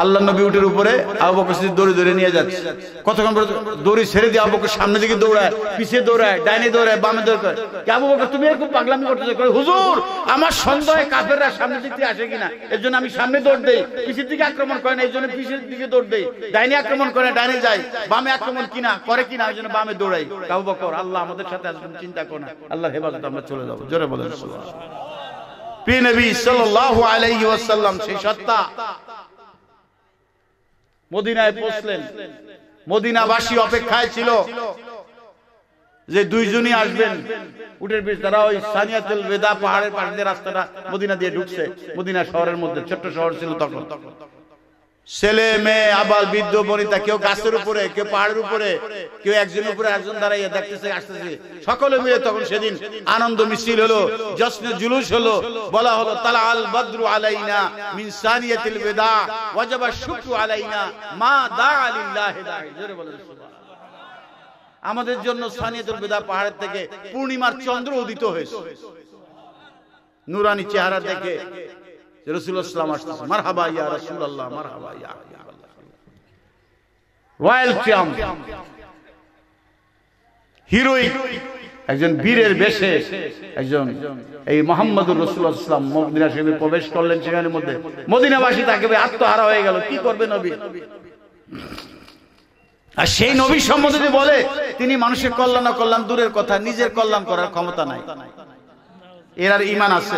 আল্লাহ নবী উঠের উপরে আবুবকর সিদ্দিক দৌড়ে দৌড়ে নিয়ে যাচ্ছে কতক্ষণ পরে দৌড়ি ছেড়ে দিয়ে আবুবকর সামনে দিকে দৌড়ায় পিছিয়ে দৌড়ায় ডাইনে দৌড়ায় বামে দৌড়ায় আবু বকর তুমি খুব পাগলামি করতে করে হুজুর আমার সন্দেহে কাফেররা সামনে দিক থেকে আসে কিনা এর জন্য আমি সামনে দৌড় দেই পিছের দিকে আক্রমণ করে না এই পিছের দিকে দৌড় দেই ডাইনে আক্রমণ করে ডাইনে যায় বামে আক্রমণ কিনা করে কিনা ওই জন্য বামে দৌড়াই আবু বকর আল্লাহ আমাদের সাথে আসবেন চিন্তা করো না আল্লাহ হেফাজত আমরা চলে যাবো জোরে বলেন প্রিয় নবী সাল্লাল্লাহু আলাইহি ওয়াসাল্লাম সেই সত্তা মদিনায় পৌঁছলেন মদিনাবাসী অপেক্ষায় ছিল যে দুইজনই আসবেন উটের পিছ তারা ওই সানিয়াতুল বেদা পাহাড়ের পাশ দিয়ে রাস্তাটা মদিনা দিয়ে ঢুকছে মদিনা শহরের মধ্যে ছোট্ট শহর ছিল তখন ছেলে মেয়ে আবার বৃদ্ধ বনিতা কেউ গাছের উপরে কেউ পাহাড়ের উপরে কেউ একজন উপরে একজন দাঁড়াইয়া দেখতেছে আসতেছে সকলে মিলে তখন সেদিন আনন্দ মিছিল হলো যশ্ন জুলুস হলো বলা হলো তালা আল বদ্রু আলাইনা মিন সানিয়াতিল বেদা ওয়াজাবা শুকরু আলাইনা মা দা আলিল্লাহ জোরে বলেন আমাদের জন্য সানিয়াতুল বেদা পাহাড়ের থেকে পূর্ণিমার চন্দ্র উদিত হয়েছে নুরানি চেহারা দেখে একজন বীরের বেশে একজন এই মোহাম্মদুর রসুলাম মদিনা শরীফে প্রবেশ করলেন সেখানের মধ্যে মদিনাবাসী তাকে আত্মহারা হয়ে গেল কি করবে নবী আর সেই নবীর সম্বন্ধে যদি বলে তিনি মানুষের কল্যাণ কল্যাণ দূরের কথা নিজের কল্যাণ করার ক্ষমতা নাই এর আর ইমান আছে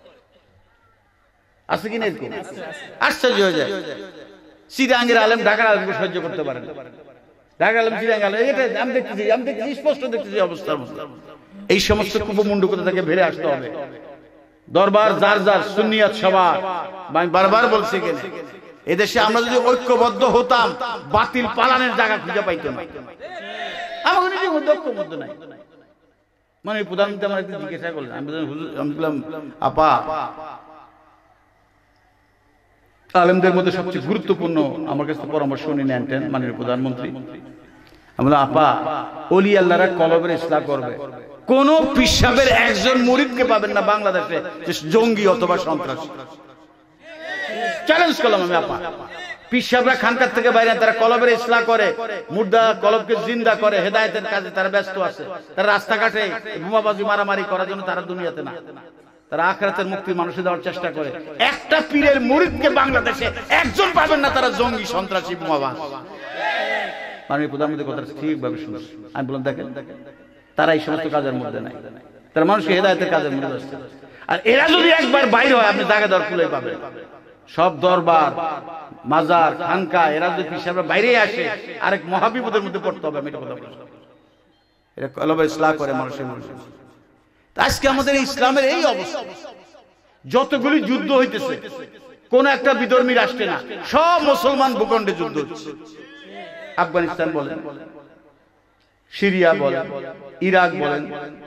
আছে কি এরকম আশ্চর্য হয়ে যায় সিরাঙ্গের আলম ঢাকার আলমকে সহ্য করতে পারেন ঢাকার আলম সিরাঙ্গ আলম এটা আমি দেখতেছি আমি দেখতেছি স্পষ্ট দেখতেছি অবস্থা অবস্থা এই সমস্ত কুপমুন্ডকতা থেকে বেড়ে আসতে হবে দরবার যার যার সুনিয়াত সভা আমি বারবার বলছি কেন এদেশে আমরা যদি ঐক্যবদ্ধ হতাম বাতিল পালানের জায়গা খুঁজে পাইতাম আমাদের নিজের মধ্যে ঐক্যবদ্ধ নাই মানে প্রধানমন্ত্রী আমার একটু জিজ্ঞাসা করলেন আমি বললাম আপা আলেমদের মধ্যে সবচেয়ে গুরুত্বপূর্ণ আমার কাছে পরামর্শ উনি নেন মাননীয় প্রধানমন্ত্রী আমরা আপা অলি আল্লাহরা কলবের ইসলাম করবে কোন পিসাবের একজন মুরিদকে পাবেন না বাংলাদেশে জঙ্গি অথবা সন্ত্রাস চ্যালেঞ্জ করলাম আমি আপা পিসাবরা খানকার থেকে বাইরে তারা কলবের ইসলাম করে মুর্দা কলবকে জিন্দা করে হেদায়তের কাজে তারা ব্যস্ত আছে তারা রাস্তাঘাটে বোমাবাজি মারামারি করার জন্য তারা দুনিয়াতে না তারা আখরাতের মুক্তি মানুষে দেওয়ার চেষ্টা করে একটা পীরের মুরিদকে বাংলাদেশে একজন পাবেন না তারা জঙ্গি সন্ত্রাসী বোমাবাস আমি প্রধানমন্ত্রীর কথা ভাবে শুনছি আমি বললাম দেখেন তারা এই সমস্ত কাজের মধ্যে নাই তারা মানুষকে হেদায়তের কাজের মধ্যে আসছে আর এরা যদি একবার বাইরে হয় আপনি দাগে দর খুলে পাবেন সব দরবার মাজার খানকা এরা যদি হিসাবে বাইরে আসে আরেক মহাবিপদের মধ্যে পড়তে হবে আমি এটা কথা বলছি এটা কলবে ইসলাম করে মানুষের মানুষের আজকে আমাদের ইসলামের এই অবস্থা যতগুলি যুদ্ধ হইতেছে কোন একটা বিধর্মী রাষ্ট্রে না সব মুসলমান ভূখণ্ডে যুদ্ধ হচ্ছে আফগানিস্তান বলেন সিরিয়া বলেন ইরাক বলেন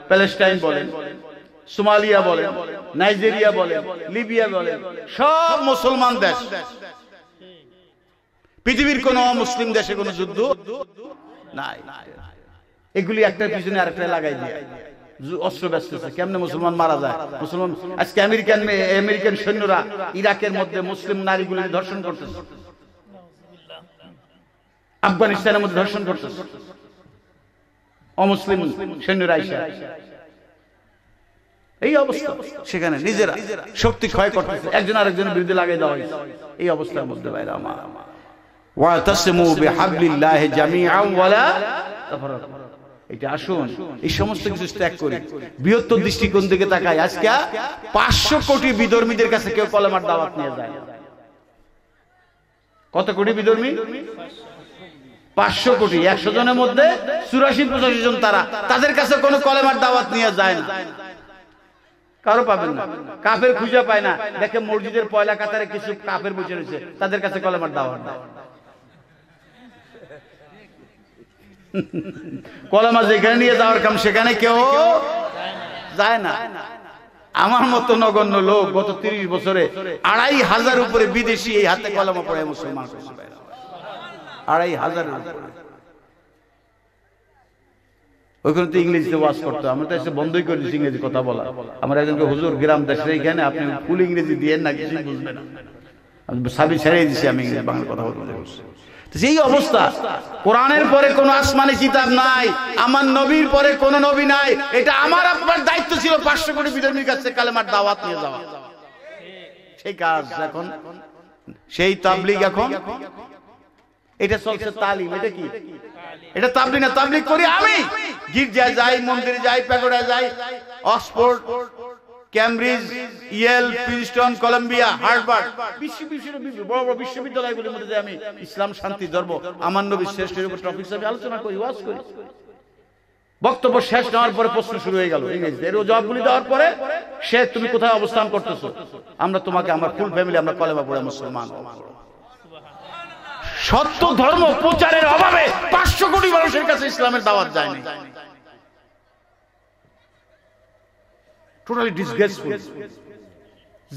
প্যালেস্টাইন বলেন সোমালিয়া বলেন নাইজেরিয়া বলেন লিবিয়া বলেন সব মুসলমান দেশ পৃথিবীর কোন মুসলিম দেশে কোন যুদ্ধ নাই এগুলি একটার পিছনে আরেকটা লাগাই দিয়ে অস্ত্র ব্যস্ত কেমনে মুসলমান মারা যায় মুসলমান আজকে আমেরিকান আমেরিকান সৈন্যরা ইরাকের মধ্যে মুসলিম নারীগুলি ধর্ষণ করতেছে আফগানিস্তানের মধ্যে ধর্ষণ করতেছে অমুসলিম সৈন্যরা এই অবস্থা সেখানে নিজেরা শক্তি ক্ষয় করতেছে একজন আরেকজনের বিরুদ্ধে লাগাই দেওয়া হয়েছে এই অবস্থার মধ্যে বাইরে আমার ওয়া তাসিমু বিহাবলিল্লাহি জামিআন ওয়ালা পাঁচশো কোটি একশো জনের মধ্যে চুরাশি পঁচাশি জন তারা তাদের কাছে কোনো কলেমার দাওয়াত নিয়ে যায় না কারো পাবেন না কাপের খুঁজে পায় না দেখে মসজিদের পয়লা কাতারে কিছু কাপের বসে রয়েছে তাদের কাছে কলেমার দাওয়াত দাওয়াত কলমা যেখানে নিয়ে যাওয়ার কাম সেখানে কেউ যায় না আমার মতো নগণ্য লোক গত তিরিশ বছরে আড়াই হাজার উপরে বিদেশি এই হাতে কলমা পড়ে মুসলমান আড়াই হাজার ওইখানে তো ইংরেজিতে ওয়াজ করতো আমরা তো এসে বন্ধই করেছি ইংরেজি কথা বলা আমরা একজনকে হুজুর গ্রাম দেশে এখানে আপনি ফুল ইংরেজি দিয়ে না কিছু বুঝবেন সাবি ছেড়ে আমি ইংরেজি বাংলা কথা বলতে যেই অবস্থা কোরআনের পরে কোন আসমানি কিতাব নাই আমার নবীর পরে কোন নবী নাই এটা আমার আপনার দায়িত্ব ছিল পাঁচশো কোটি বিধর্মীর কাছে কালেমার দাওয়াত নিয়ে যাওয়া সেই কাজ এখন সেই তাবলিগ এখন এটা চলছে তালিম এটা কি এটা তাবলিগ না তাবলিগ করি আমি গির্জায় যাই মন্দিরে যাই প্যাগোড়ায় যাই Oxford Cambridge Yale Princeton Columbia Harvard বিশ্ব বিশ্ববিদ্যালয়গুলির মধ্যে আমি ইসলাম শান্তি ধর্ম আমার নবী শ্রেষ্ঠের উপর টপিক হিসাবে আলোচনা করি ওয়াজ করি বক্তব্য শেষ হওয়ার পরে প্রশ্ন শুরু হয়ে গেল ইংরেজদের জবাবগুলি দেওয়ার পরে সে তুমি কোথায় অবস্থান করতেছো আমরা তোমাকে আমার ফুল ফ্যামিলি আমরা কলেমা পড়ে মুসলমান সত্য ধর্ম প্রচারের অভাবে পাঁচশো কোটি মানুষের কাছে ইসলামের দাওয়াত যায়নি টোটালি ডিসগ্রেসফুল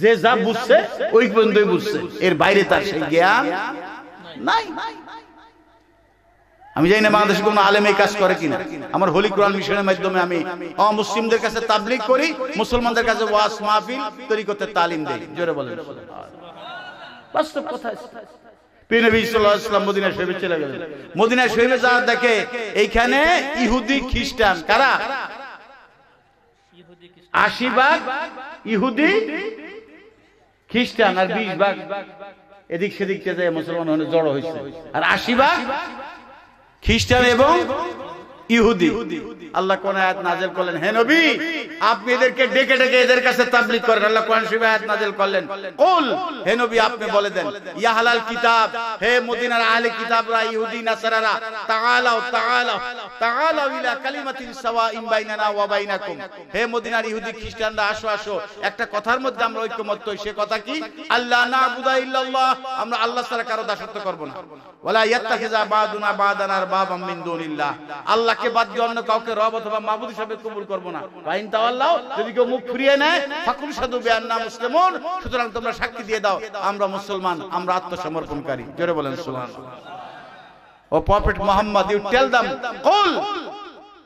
যে যা বুঝছে ওই পর্যন্তই বুঝছে এর বাইরে তার সেই জ্ঞান নাই আমি জানি না বাংলাদেশ কোনো আলেম এই কাজ করে কিনা আমার হোলি কোরআন মিশনের মাধ্যমে আমি অমুসলিমদের কাছে তাবলিক করি মুসলমানদের কাছে ওয়াস মাহফিল তৈরি করতে তালিম দেই জোরে বলেন বাস্তব কথা মদিনা শরীফে চলে গেলেন মদিনা শরীফে যাওয়ার দেখে এইখানে ইহুদি খ্রিস্টান কারা আশি ভাগ ইহুদি খ্রিস্টান আর বিশ ভাগ এদিক সেদিক মুসলমান জড়ো হয়েছে আর আশি ভাগ খ্রিস্টান এবং ইহুদি আল্লাহ কোন আয়াত নাজেল করলেন হে নবী আপনি এদেরকে ডেকে ডেকে এদের কাছে তাবলিগ করেন আল্লাহ কোরআন শরীফে আয়াত নাজেল করলেন কুল হে নবী আপনি বলে দেন ইয়া কিতাব হে মদিনার আহলে কিতাবরা ইহুদি নাসারারা তাআলাও তাআলাও তাআলাও ইলা কালিমাতিন সাওয়াইন বাইনানা ওয়া বাইনাকুম হে মদিনার ইহুদি খ্রিস্টানরা আসো আসো একটা কথার মধ্যে আমরা ঐক্যমত হই সে কথা কি আল্লাহ না আবুদা ইল্লাল্লাহ আমরা আল্লাহ ছাড়া কারো দাসত্ব করব না ওয়ালা ইয়াত্তাখিজা বাদুনা বাদানার বাবাম মিন দুনিল্লাহ আল্লাহ আল্লাহকে বাদ দিয়ে অন্য কাউকে রব অথবা মাহবুদ হিসাবে কবুল করবো না ফাইন তাওয়াল্লাহ যদি কেউ মুখ ফিরিয়ে নেয় ফাকুল সাধু বেয়ার নাম মুসলিমুন সুতরাং তোমরা সাক্ষী দিয়ে দাও আমরা মুসলমান আমরা আত্মসমর্পণকারী জোরে বলেন সুবহানাল্লাহ ও prophet Muhammad you tell them কুল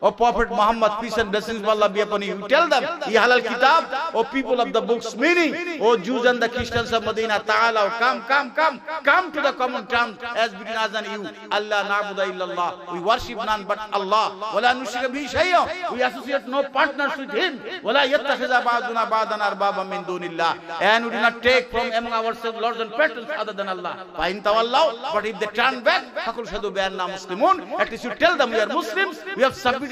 Or oh, Prophet oh, Muhammad, peace and blessings of Allah be upon you. Tell them, the Halal Kitab, O people of the books, meaning, O Jews and the Christians of Medina, Ta'ala, come, come, come, come to the common terms as between us and you. Allah, Na'buda illallah. We worship none but Allah. Wala partners bhi Him. We associate no partners with Him. Wala yattakhiza ba'duna ba'dan arbaba min dunillah. And we do not take from among ourselves lords and patrons other than Allah. Fa'in tawallahu. But if they turn back, fakul shadu bi'anna muslimun. At least you tell them we are Muslims. We have submitted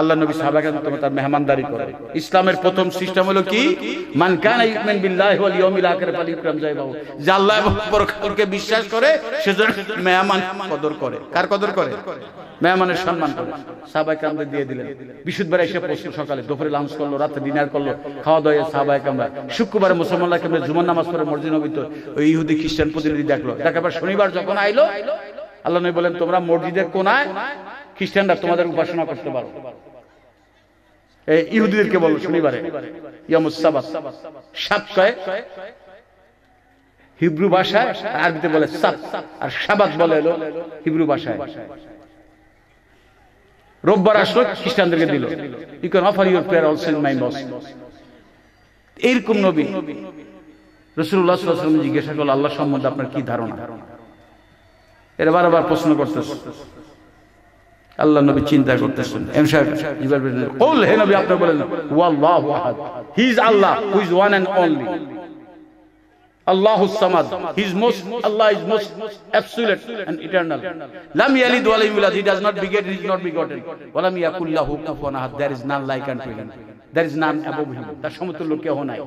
আল্লাহ নবী সাহাবাকে তোমার তার মেহমানদারি করে ইসলামের প্রথম system হলো কি মান কানা ইউমিন বিল্লাহি ওয়াল ইয়াউমিল আখির ফাল ইকরাম যায় বাবু যে আল্লাহ এবং পরকালকে বিশ্বাস করে সে যেন মেহমান কদর করে কার কদর করে মেহমানের সম্মান করে সাহাবায়ে কামরা দিয়ে দিলেন বিশুদ্ধবার এসে প্রশ্ন সকালে দুপুরে লাঞ্চ করলো রাতে ডিনার করলো খাওয়া দাওয়া সাহাবায়ে কামরা শুক্রবার মুসলমানরা কেমন জুমার নামাজ পড়ে মসজিদ তো ওই ইহুদি খ্রিস্টান প্রতিনিধি দেখলো দেখাবার শনিবার যখন আইলো আল্লাহ নবী বলেন তোমরা মসজিদের কোনায় খ্রিস্টানরা তোমাদের উপাসনা করতে পারো ইহুদিদেরকে বলো শনিবারে হিব্রু ভাষায় আরবিতে বলে আর সাবাত বলে এলো হিব্রু ভাষায় রোববার আসলো খ্রিস্টানদেরকে দিল you can offer your prayer also in my এইরকম নবী রসুল্লাহ জিজ্ঞাসা করলো আল্লাহ সম্বন্ধে আপনার কি ধারণা এরা বারবার প্রশ্ন করতেছে আল্লাহ নবী চিন্তা করতেছেন এম সাহেব কল হে নবী আপনি বলেন আল্লাহ ওয়ান অনলি সামাদ most Allah is most absolute and eternal লাম ইয়ালিদ ইউলাদ he does not beget is not begotten ইয়াকুল লাহু কুফুয়ান আহাদ is none like him is none him তার সমতুল্য কেউ নাই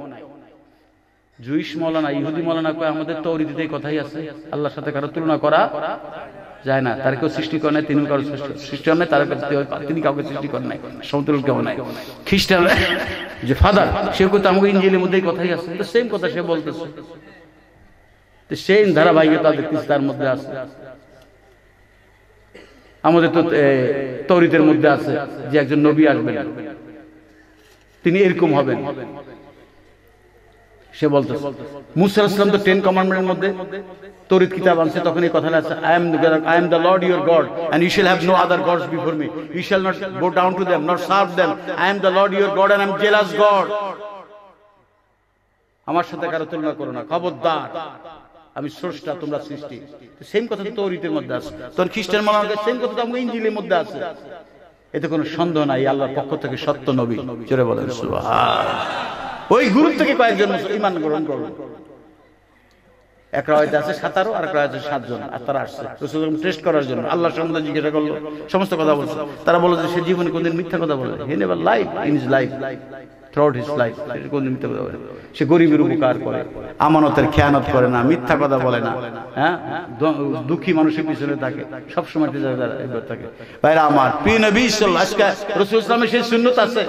জুইশ মৌলানা ইহুদি মৌলানা কয় আমাদের তৌরিদিতে কথাই আছে আল্লাহর সাথে কারো তুলনা করা যায় না তার কেউ সৃষ্টি করে নাই তিনি কারো সৃষ্টি হন তার তিনি কাউকে সৃষ্টি করেন নাই সমতুল কেউ নাই খ্রিস্টান যে ফাদার সে কিন্তু আমাকে ইঞ্জিনের মধ্যেই কথাই আছে তো সেম কথা সে বলতেছে তো সেই ধারাবাহিকতা দেখতেছি তার মধ্যে আছে আমাদের তো তরিতের মধ্যে আছে যে একজন নবী আসবেন তিনি এরকম হবেন সে বলতো মুসা ইসলাম তো টেন কমান্ডমেন্টের মধ্যে কিতাব আনছে তখন এই কথাটা আছে I am I am the lord your God and you shall have no other gods before me you shall not go down to them not serve them I am the lord your God and I am jealous God আমার সাথে কারো তুলনা করো না খবরদার আমি স্রষ্টা তোমরা সৃষ্টি সেম কথা তো মধ্যে আছে তোর খ্রিস্টান মালাকে সেম কথা তো আমাকে ইঞ্জিলের মধ্যে আছে এতে কোনো সন্দেহ নাই আল্লাহর পক্ষ থেকে সত্য নবী জোরে বলেন সুবহান ওই গ্রুপ থেকে কয়েকজন ইমান গ্রহণ করলো আছে সাতারো আর সাতজন আর তারা আসছে রসুল টেস্ট করার জন্য আল্লাহ জিজ্ঞাসা করলো সমস্ত কথা বলছে তারা যে সে জীবনে কোনদিন মিথ্যা কথা বলে he never life in is life his life কোনদিন মিথ্যা কথা বলে সে গরিবের উপকার করে আমানতের খেয়ানত করে না মিথ্যা কথা বলে না হ্যাঁ দুঃখী মানুষের পিছনে থাকে সবসময় থাকে ভাইরা আমার প্রিয় নবী আজকে রসুল ইসলামের সেই শূন্যতা আছে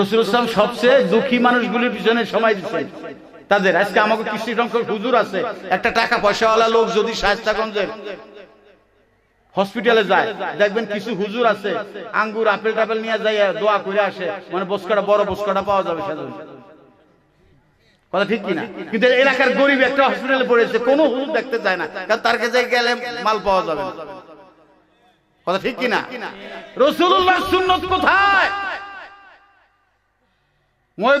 রসুল ইসলাম সবচেয়ে দুঃখী মানুষগুলির পিছনে সময় দিচ্ছে তাদের আজকে আমাকে কৃষি সংখ্যক হুজুর আছে একটা টাকা পয়সাওয়ালা লোক যদি শায়স্তাগঞ্জের হসপিটালে যায় দেখবেন কিছু হুজুর আছে আঙ্গুর আপেল টাপেল নিয়ে যাইয়া দোয়া করে আসে মানে বস্কাটা বড় বস্কাটা পাওয়া যাবে সাধারণ কথা ঠিক কিনা কিন্তু এলাকার গরিব একটা হসপিটালে পড়েছে কোনো হুজুর দেখতে চায় না কারণ তার কাছে গেলে মাল পাওয়া যাবে কথা ঠিক কিনা রসুল্লাহ সুন্নত কোথায় ওয়াল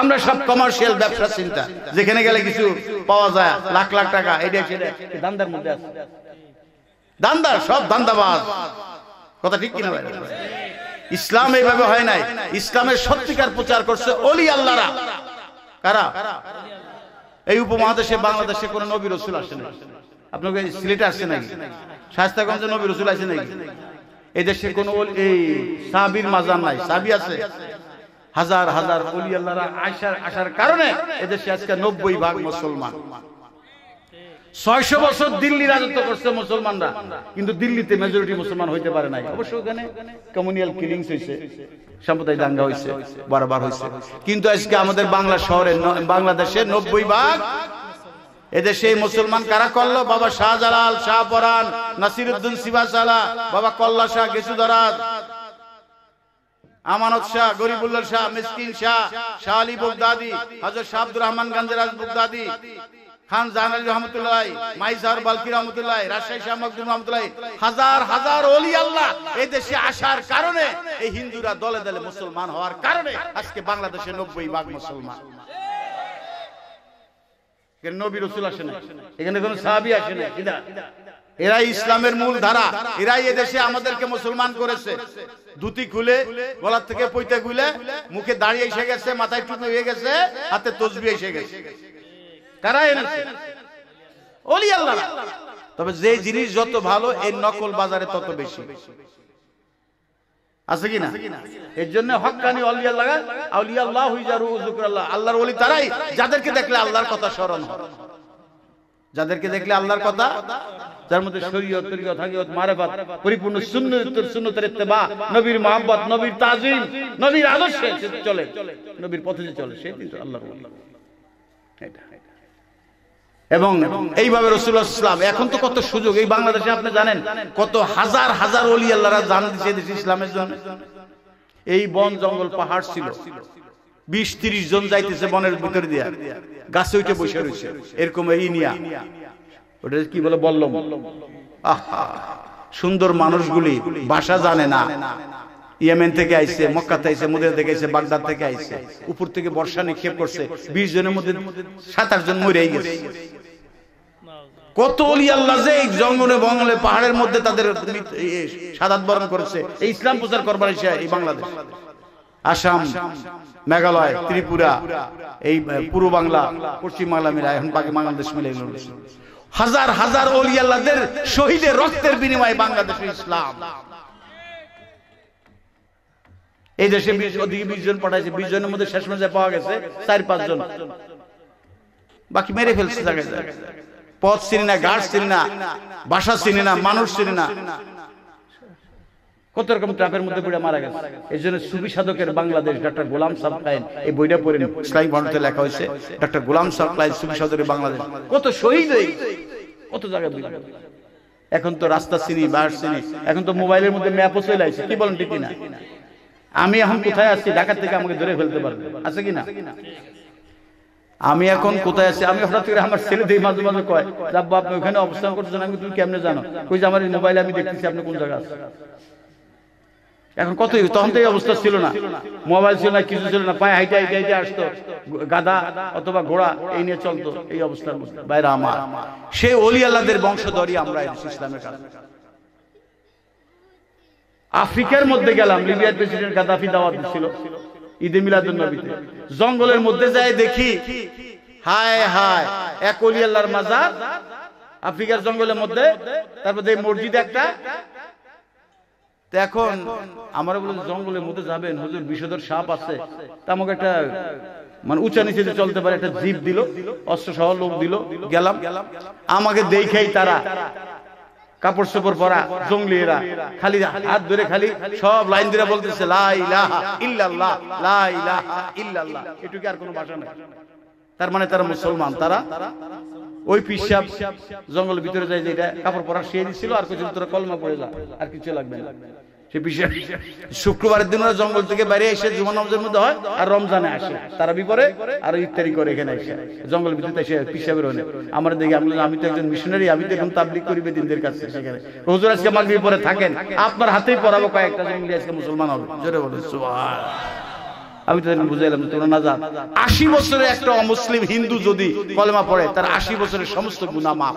আমরা সব কমার্শিয়াল ব্যবসা চিন্তা যেখানে গেলে কিছু পাওয়া যায় লাখ লাখ টাকা এটা দান্দার মধ্যে আছে দান্দার সব দান্দাবাজ কথা ঠিক কিনা ইসলাম এইভাবে হয় নাই ইসলামের সত্যিকার প্রচার করছে অলি আল্লাহরা কারা এই উপমহাদেশে বাংলাদেশে কোন নবীর রসুল আসে না আপনাকে সিলেটে আসছে নাকি নবী রসুল আছে নাকি এই সাবির মাজার নাই সাবি আছে হাজার হাজার আল্লাহরা আসার আসার কারণে এদেশে আজকে নব্বই ভাগ মুসলমান ছয়শ বছর দিল্লি রাজত্ব করছে মুসলমানরা কিন্তু দিল্লিতে মেজরিটি মুসলমান হইতে পারে নাই অবশ্য ওখানে কমিউনিয়াল কিলিংস হয়েছে সাম্প্রদায়িক দাঙ্গা হয়েছে বারবার হয়েছে কিন্তু আজকে আমাদের বাংলা শহরে বাংলাদেশের নব্বই ভাগ এদেশে মুসলমান কারা করলো বাবা শাহজালাল শাহ পরান নাসিরুদ্দিন সিবাসালা বাবা কল্লা শাহ গেসুদারাজ আমানত শাহ গরিবুল্লাহ শাহ মিসকিন শাহ শাহ আলী বুগদাদি হাজর শাহ আব্দুর রহমান গঞ্জরাজ বুগদাদি খান জাহান আলী রহমতুল্লাহ মাইজার বালকি রহমতুল্লাহ রাজশাহী শাহ মকদুম রহমতুল্লাহ হাজার হাজার অলি আল্লাহ এই দেশে আসার কারণে এই হিন্দুরা দলে দলে মুসলমান হওয়ার কারণে আজকে বাংলাদেশে নব্বই ভাগ মুসলমান নবী রসুল আসে না এখানে সাহাবি আসে না এরাই ইসলামের মূল ধারা এরাই এদেশে আমাদেরকে মুসলমান করেছে খুলে গলার থেকে খুলে মুখে দাঁড়িয়ে এসে গেছে মাথায় টুপি হয়ে গেছে হাতে তসবি এসে গেছে কারা এনেছে তবে যে জিনিস যত ভালো এই নকল বাজারে তত বেশি আছে কি না এর জন্য হকানি অলিয়া লাগা আউলিয়া আল্লাহ হুইজারু যুকরাল্লাহ আল্লাহর ওলি তারাই যাদেরকে দেখলে আল্লাহর কথা স্মরণ হয় যাদেরকে দেখলে আল্লাহর কথা যার মধ্যে শরীয়ত তরিকত হাকিকত মারাফাত পরিপূর্ণ সুন্নতের সুন্নতের ইত্তেবা নবীর মোহাম্মত নবীর তাজিম নবীর আদর্শে চলে নবীর পথে চলে সে কিন্তু আল্লাহর এটা এবং এইভাবে রসুল্লাহ ইসলাম এখন তো কত সুযোগ এই বাংলাদেশে আপনি জানেন কত হাজার হাজার অলি আল্লাহরা জান দিচ্ছে দেশ ইসলামের জন্য এই বন জঙ্গল পাহাড় ছিল বিশ তিরিশ জন যাইতেছে বনের ভিতরে দিয়া গাছে উঠে বসে রয়েছে এরকম এই নিয়া ওটা কি বলে বললম আহা সুন্দর মানুষগুলি ভাষা জানে না ইয়েমেন থেকে আইছে মক্কা থেকে আইছে থেকে আইছে বাগদাদ থেকে আইছে উপর থেকে বর্ষা নিক্ষেপ করছে বিশ জনের মধ্যে সাত আট জন মরে গেছে কত অলি আল্লাহ যে জঙ্গলে বঙ্গলে পাহাড়ের মধ্যে তাদের সাদাত বরণ করেছে এই ইসলাম প্রচার করবার এই বাংলাদেশ আসাম মেঘালয় ত্রিপুরা এই পূর্ব বাংলা পশ্চিম বাংলা মিলা এখন বাকি বাংলাদেশ মিলে হাজার হাজার অলিয়াল্লাদের শহীদের রক্তের বিনিময়ে বাংলাদেশ ইসলাম এই দেশে বিশ জন পাঠাইছে বিশ জনের মধ্যে শেষ মাসে পাওয়া গেছে চার পাঁচ জন বাকি মেরে ফেলছে জায়গায় জায়গায় পথ চিনি না গাছ চিনি না বাসা চিনি না মানুষ চিনি না কত রকম ট্রাপের মধ্যে পড়ে মারা গেছে এই জন্য সুবি সাধকের বাংলাদেশ ডাক্তার গোলাম সাবকাইন এই বইটা পড়ে ইসলামিক ভারতে লেখা হয়েছে ডাক্তার গোলাম সাবকাইন সুবি সাধকের বাংলাদেশ কত শহীদ কত জায়গায় এখন তো রাস্তা চিনি বাস চিনি এখন তো মোবাইলের মধ্যে ম্যাপও চলে আসছে কি বলেন ঠিক না আমি এখন কোথায় আছি ঢাকা থেকে আমাকে ধরে ফেলতে পারবো আছে কিনা আমি এখন কোথায় আছি আমি হঠাৎ করে আমার ছেলে দিয়ে মাঝে মাঝে কয় যাবো আপনি ওখানে অবস্থান করছেন আমি তুমি কেমনে জানো ওই যে আমার এই মোবাইলে আমি দেখতেছি আপনি কোন জায়গায় আছেন এখন কত তখন তো এই অবস্থা ছিল না মোবাইল ছিল না কিছু ছিল না পায়ে হাইটে হাইটে হাইটে আসতো গাদা অথবা ঘোড়া এই নিয়ে চলতো এই অবস্থার মধ্যে বাইরে আমার সে অলি আল্লাদের বংশধরই আমরা ইসলামের কাছে আফ্রিকার মধ্যে গেলাম লিবিয়ার প্রেসিডেন্ট গাদাফি দাওয়াত ছিল ঈদে মিলাদুল নবীতে জঙ্গলের মধ্যে যাই দেখি হায় হায় এক অলি আল্লাহর মাজার আফ্রিকার জঙ্গলের মধ্যে তারপর মসজিদ একটা এখন আমরা বলি জঙ্গলের মধ্যে যাবেন হুজুর বিষধর সাপ আছে তা আমাকে একটা মানে উঁচা নিচে চলতে পারে একটা জিপ দিল অস্ত্র সহ লোক দিল গেলাম আমাকে দেখেই তারা কাপড় চোপড় পরা জঙ্গলি এরা খালি হাত ধরে খালি সব লাইন ধরে বলতেছে এটুকু আর কোনো ভাষা নাই তার মানে তারা মুসলমান তারা ওই পিসাব জঙ্গলের ভিতরে যায় যেটা কাপড় পরা শিয়ে দিচ্ছিল আর কিছু তোরা কলমা পড়ে যা আর কিছু লাগবে না শুক্রবারের দিন ওরা জঙ্গল থেকে বাইরে এসে জুমা নামাজের মধ্যে হয় আর রমজানে আসে তারা বিপরে আর ইত্যাদি করে এখানে এসে জঙ্গল ভিতরে এসে পিসাবের হলে আমার দেখি আমি আমি তো একজন মিশনারি আমি তো এখন তাবলিক করি বেদিনদের কাছে সেখানে রোজুর আজকে আমার বিপরে থাকেন আপনার হাতেই পড়াবো কয়েকটা জঙ্গলি আজকে মুসলমান হবে জোরে বলে সুবহান আমি তাদেরকে বুঝাইলাম যে তোমরা না যান আশি বছরের একটা অমুসলিম হিন্দু যদি কলেমা পড়ে তার আশি বছরের সমস্ত গুণা মাফ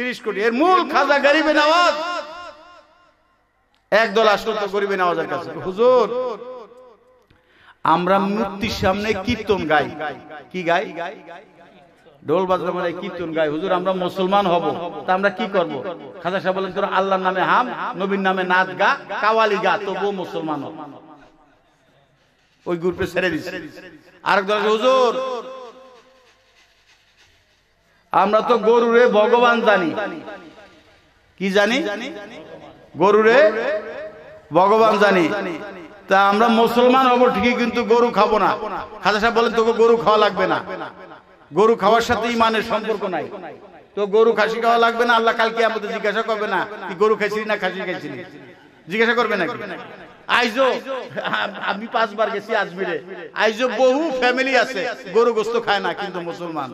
তিরিশ কোটি এর মূল খাজা গরিবে নওয়াজ একদল আসলো তো গরিবে নামাজের কাছে হুজুর আমরা মূর্তির সামনে কীর্তন গাই কি গাই ঢোল বাজার মানে কীর্তন গাই হুজুর আমরা মুসলমান হব তা আমরা কি করব খাজা সাহেব বলেন তোরা আল্লাহর নামে হাম নবীর নামে নাচ গা কাওয়ালি গা তবুও মুসলমান হব ওই গ্রুপে ছেড়ে দিচ্ছে আরেক দল হুজুর আমরা তো গরুরে ভগবান জানি কি জানি গরুরে ভগবান জানি তা আমরা মুসলমান হবো ঠিকই কিন্তু গরু খাবো না খাজা সাহেব বলেন তোকে গরু খাওয়া লাগবে না গরু খাওয়ার সাথে ইমানের সম্পর্ক নাই তো গরু খাসি খাওয়া লাগবে না আল্লাহ কালকে আমাদের জিজ্ঞাসা করবে না গরু খাইছিলি না খাসি খাইছিলি জিজ্ঞাসা করবে না আইজো আমি পাঁচবার গেছি আজমিরে আইজো বহু ফ্যামিলি আছে গরু গোস্ত খায় না কিন্তু মুসলমান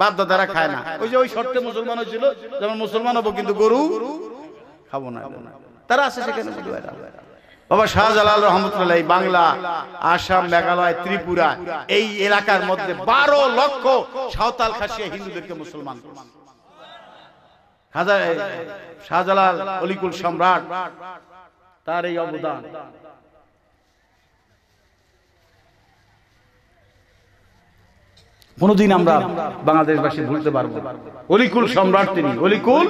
বাপ দাদারা খায় না ওই যে ওই শর্তে মুসলমান হয়েছিল যেমন মুসলমান হবো কিন্তু গরু খাবো না তারা আছে সেখানে বাবা শাহজালাল রহমতুল্লাহ বাংলা আসাম মেঘালয় ত্রিপুরা এই এলাকার মধ্যে বারো লক্ষ সাঁওতাল খাসিয়া হিন্দুদেরকে মুসলমান শাহজালাল অলিকুল সম্রাট তার এই অবদান কোনদিন আমরা বাংলাদেশবাসী ভুলতে পারবো অলিকুল সম্রাট তিনি অলিকুল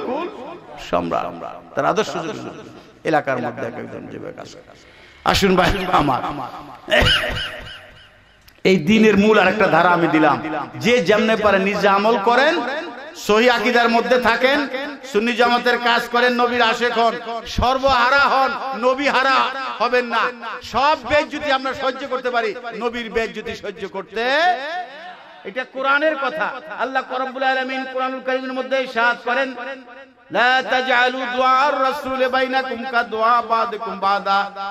সম্রাট তার আদর্শ এলাকার মধ্যে আসুন ভাই আমার এই দিনের মূল আর একটা ধারা আমি দিলাম যে যেমনে পারে নিজে আমল করেন সহি আকিদার মধ্যে থাকেন সুন্নি জামাতের কাজ করেন নবীর আশেখ হন সর্বহারা হন নবী হারা হবেন না সব বেদ যদি আমরা সহ্য করতে পারি নবীর বেদ যদি সহ্য করতে এটা কোরআনের কথা আল্লাহ করবুল আলমিন কোরআনুল করিমের মধ্যে সাহায্য করেন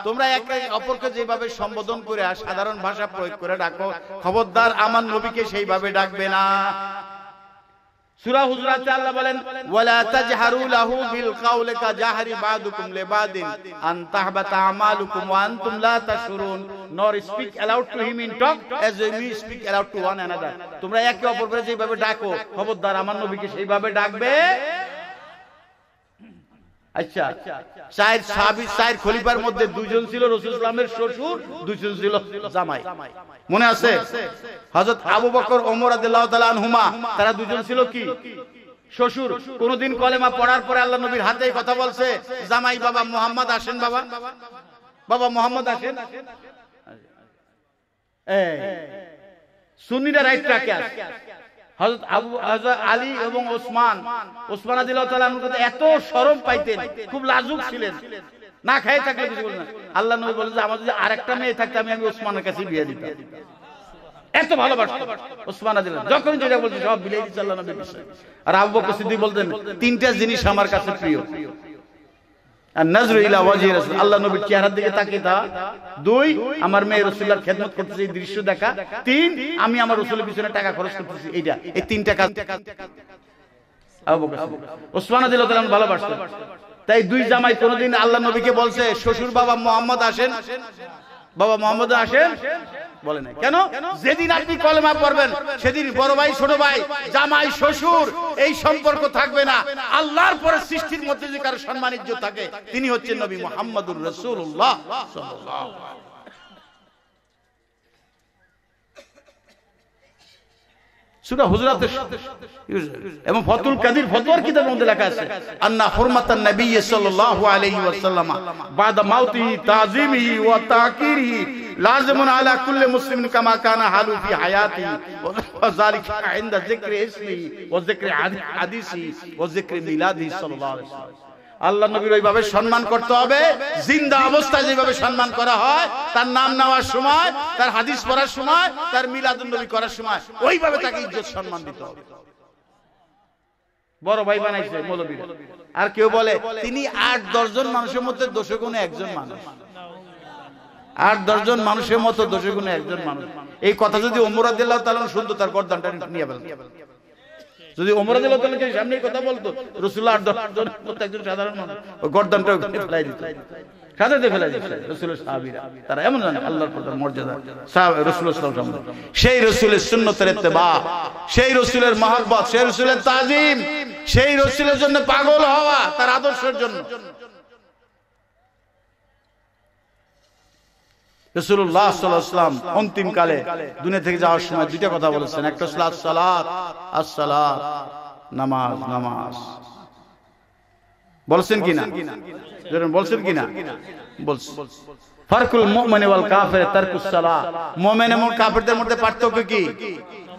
তোমরা একে অপরকে যেভাবে সম্বোধন করে সাধারণ ভাষা প্রয়োগ করে ডাকো খবরদার আমার নবীকে সেইভাবে ডাকবে না সুরা হুজুরাতে আল্লাহ বলেন ওয়ালা তাজহারু লাহু বিল কাওলি কা জাহরি বাদুকুম লিবাদিন আন তাহবাতা আমালুকুম ওয়া আনতুম লা তাশুরুন nor speak aloud to him in talk as we speak aloud to one another তোমরা একে অপরকে যেভাবে ডাকো খবরদার আমার নবীকে সেইভাবে ডাকবে আচ্ছা চার সাহাবি চার খলিফার মধ্যে দুজন ছিল রসুল ইসলামের শ্বশুর দুজন ছিল জামাই মনে আছে হযরত আবু বকর ওমর রাদিয়াল্লাহু তাআলা আনহুমা তারা দুজন ছিল কি শ্বশুর কোনদিন কলেমা পড়ার পরে আল্লাহ নবীর হাতেই কথা বলছে জামাই বাবা মোহাম্মদ আসেন বাবা বাবা মোহাম্মদ আসেন সুন্নিরা রাইট ট্রাকে আসে হজরত আবু আলী এবং ওসমান ওসমান আদিল্লাহ এত সরম পাইতেন খুব লাজুক ছিলেন না খাই থাকলে কিছু আল্লাহ নবী বলেন যে আমার যদি আরেকটা মেয়ে থাকতে আমি আমি ওসমানের কাছে বিয়ে দিতাম এত ভালোবাসতো ওসমান আদিল্লাহ যখন যেটা সব আর আবু বলতেন তিনটা জিনিস আমার কাছে প্রিয় আল্লাহ নবীর চেহারার দিকে দুই আমার মেয়ে দৃশ্য দেখা তিন আমি আমার পিছনে টাকা খরচ এইটা এই তিনটা কাজ ওসমান তাই দুই জামাই কোনদিন আল্লাহ নবীকে বলছে শ্বশুর বাবা মোহাম্মদ আসেন বাবা মোহাম্মদ আসেন বলে নাই কেন যেদিন আপনি কলমা পড়বেন সেদিন বড় ভাই ছোট ভাই জামাই শ্বশুর এই সম্পর্ক থাকবে না আল্লাহর পরে সৃষ্টির মধ্যে যে কারো সম্মান থাকে তিনি হচ্ছেন নবী মোহাম্মদুর রসুল্লাহ এবং লাজমুন আলা কুল্লি মুসলিমিন কামা কানা হালু ফি হায়াতি ওয়া যালিকা ইনদা যিকরি ইসমি ওয়া যিকরি হাদিসি ওয়া যিকরি মিলাদি সাল্লাল্লাহু আলাইহি ওয়া সাল্লাম আল্লাহ নবীর ওইভাবে সম্মান করতে হবে জিন্দা অবস্থায় যেভাবে সম্মান করা হয় তার নাম নেওয়ার সময় তার হাদিস পড়ার সময় তার মিলাদুন নবী করার সময় ওইভাবে তাকে ইজ্জত সম্মান দিতে হবে বড় ভাই বানাইছে মৌলবীর আর কেউ বলে তিনি আট দশজন মানুষের মধ্যে দোষে কোনো একজন মানুষ আর দশজন মানুষের মতো দশ গুণে একজন মানুষ এই কথা যদি ওমরাদ শুনতো তার গরদানটা নিয়ে ফেলেন যদি ওমরাদ সামনে কথা বলতো রসুল্লাহ আট একজন সাধারণ মানুষ ফেলাই দিত রসুলের সেই রসুলের বা সেই রসুলের তাজিম সেই রসুলের জন্য পাগল হওয়া তার আদর্শের জন্য রসুল্লাহ সাল্লাম অন্তিমকালে দুনিয়া থেকে যাওয়ার সময় দুইটা কথা বলেছেন একটা হচ্ছে নামাজ নামাজ বলছেন কিনা বলছেন কিনা বলছেন ফারকুল মুমিন ওয়াল কাফির তারকুস সালাত মুমিন এবং কাফিরদের মধ্যে পার্থক্য কি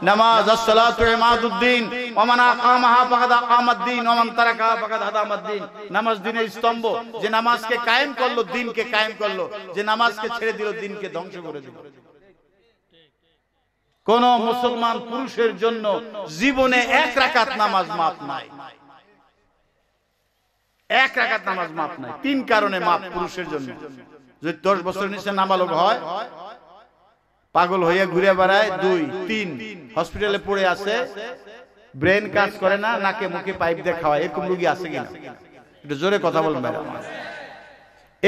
নামাজ আসসালাতু ইমাদুদ্দিন ওমান আকামাহা ফাকাদ আকামাদ্দিন ওমান তারাকা ফাকাদ হাদামাদ্দিন নামাজ দ্বীনের স্তম্ভ যে নামাজকে কায়েম করলো দ্বীনকে কায়েম করলো যে নামাজকে ছেড়ে দিল দ্বীনকে ধ্বংস করে দিল কোন মুসলমান পুরুষের জন্য জীবনে এক রাকাত নামাজ মাপ নাই এক রাকাত নামাজ মাপ নাই তিন কারণে মাপ পুরুষের জন্য যদি দশ বছর নিচে নাবালক হয় পাগল হইয়া ঘুরে বেড়ায় দুই তিন হসপিটালে পড়ে আছে ব্রেন কাজ করে না নাকে মুখে পাইপ দিয়ে খাওয়া এরকম রুগী আছে কিনা একটু জোরে কথা বলবেন ম্যাডাম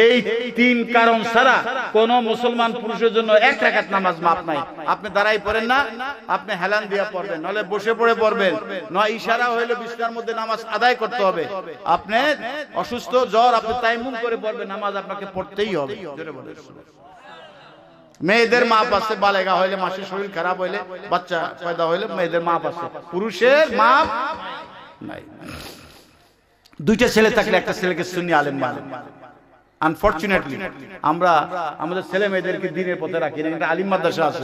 এই তিন কারণ ছাড়া কোন মুসলমান পুরুষের জন্য এক রাখাত নামাজ মাপ নাই আপনি দাঁড়াই পড়েন না আপনি হেলান দিয়া পড়বেন নলে বসে পড়ে পড়বেন নয় ইশারা হইলে বিস্তার মধ্যে নামাজ আদায় করতে হবে আপনি অসুস্থ জ্বর আপনি তাইমুম করে পড়বেন নামাজ আপনাকে পড়তেই হবে মেয়েদের মা পাশে বালেগা হইলে মাসের শরীর খারাপ হইলে বাচ্চা পয়দা হইলে মেয়েদের মা পাশে পুরুষের মাপ নাই দুইটা ছেলে থাকলে একটা ছেলেকে শুনি আলেম বালেম আনফর্চুনেটলি আমরা আমাদের ছেলে মেয়েদেরকে দিনের পথে রাখি না কিন্তু আলিম মাদ্রাসা আছে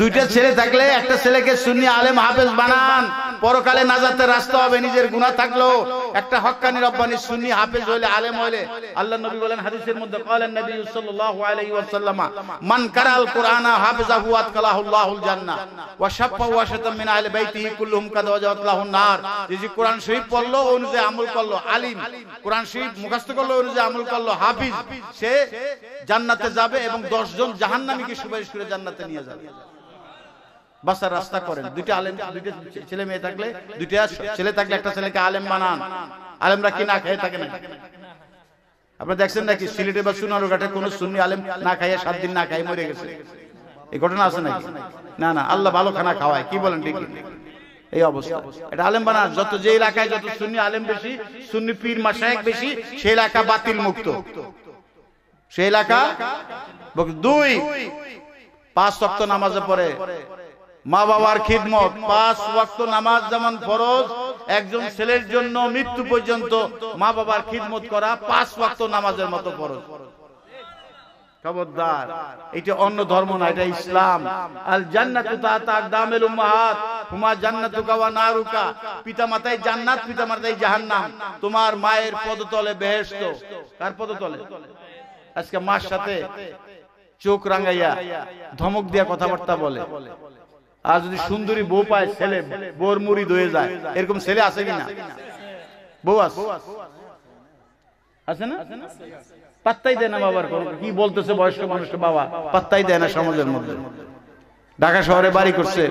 দুইটা ছেলে থাকলে একটা ছেলেকে সুন্নি আলেম হাফেজ বানান পরকালে নাজাতের রাস্তা হবে নিজের গুণা থাকলো একটা হক্কানি রব্বানি সুন্নি হাফেজ হইলে আলেম হইলে আল্লাহ নবী বলেন হাদিসের মধ্যে কলেন নবী সাল্লাল্লাহু আলাইহি ওয়াসাল্লাম মান কারাল কোরআনা হাফিজাহু আতকালাহুল্লাহুল জান্নাহ ওয়া শাফা ওয়া শাতাম মিন আহলি বাইতিহি কুল্লুহুম কাদ ওয়াজাতলাহুন নার যে কোরআন শরীফ পড়লো অনুযায়ী আমল করলো আলিম কোরআন শরীফ মুখস্থ করলো অনুযায়ী আমল করলো হাফিজ সে জান্নাতে যাবে এবং দশজন জাহান্নামীকে সুপারিশ করে জান্নাতে নিয়ে যাবে বাসার রাস্তা করেন দুইটা আলেম দুইটা ছেলে মেয়ে থাকলে দুইটা ছেলে থাকলে একটা ছেলেকে আলেম বানান আলেমরা কি না খেয়ে থাকে না আপনি দেখছেন নাকি সিলেটে বা সুনারু ঘাটে কোন সুন্নি আলেম না খাইয়ে সাত দিন না খাই মরে গেছে এই ঘটনা আছে নাকি না না আল্লাহ ভালো খানা খাওয়ায় কি বলেন ঠিক এই অবস্থা এটা আলেম বানা যত যে এলাকায় যত সুন্নি আলেম বেশি সুন্নি পীর মাসায়েক বেশি সেই এলাকা বাতিল মুক্ত সেই এলাকা দুই পাঁচ শক্ত নামাজে পড়ে মা বাবার খিদমত পাঁচ ওয়াক্ত নামাজ যেমন ফরজ একজন ছেলের জন্য মৃত্যু পর্যন্ত মা বাবার খিদমত করা পাঁচ ওয়াক্ত নামাজের মতো ফরজ খবরদার এটা অন্য ধর্ম না এটা ইসলাম আল জান্নাতু তাতা আকদামিল উম্মাহাত হুমা জান্নাতুকা ওয়া নারুকা মাতাই জান্নাত মাতাই জাহান্নাম তোমার মায়ের পদতলে বেহেশত কার পদতলে আজকে মার সাথে চোখ রাঙাইয়া ধমক দিয়া কথাবার্তা বলে আর যদি সুন্দরী বউ পায় ছেলে বোর মুড়ি ধয়ে যায় এরকম ছেলে আছে কিনা বউ আছে না আছে না পাত্তাই দেয় না বাবার কি বলতেছে বয়স্ক মানুষটা বাবা পাত্তাই দেয় না সমাজের মধ্যে ঢাকা শহরে বাড়ি করছে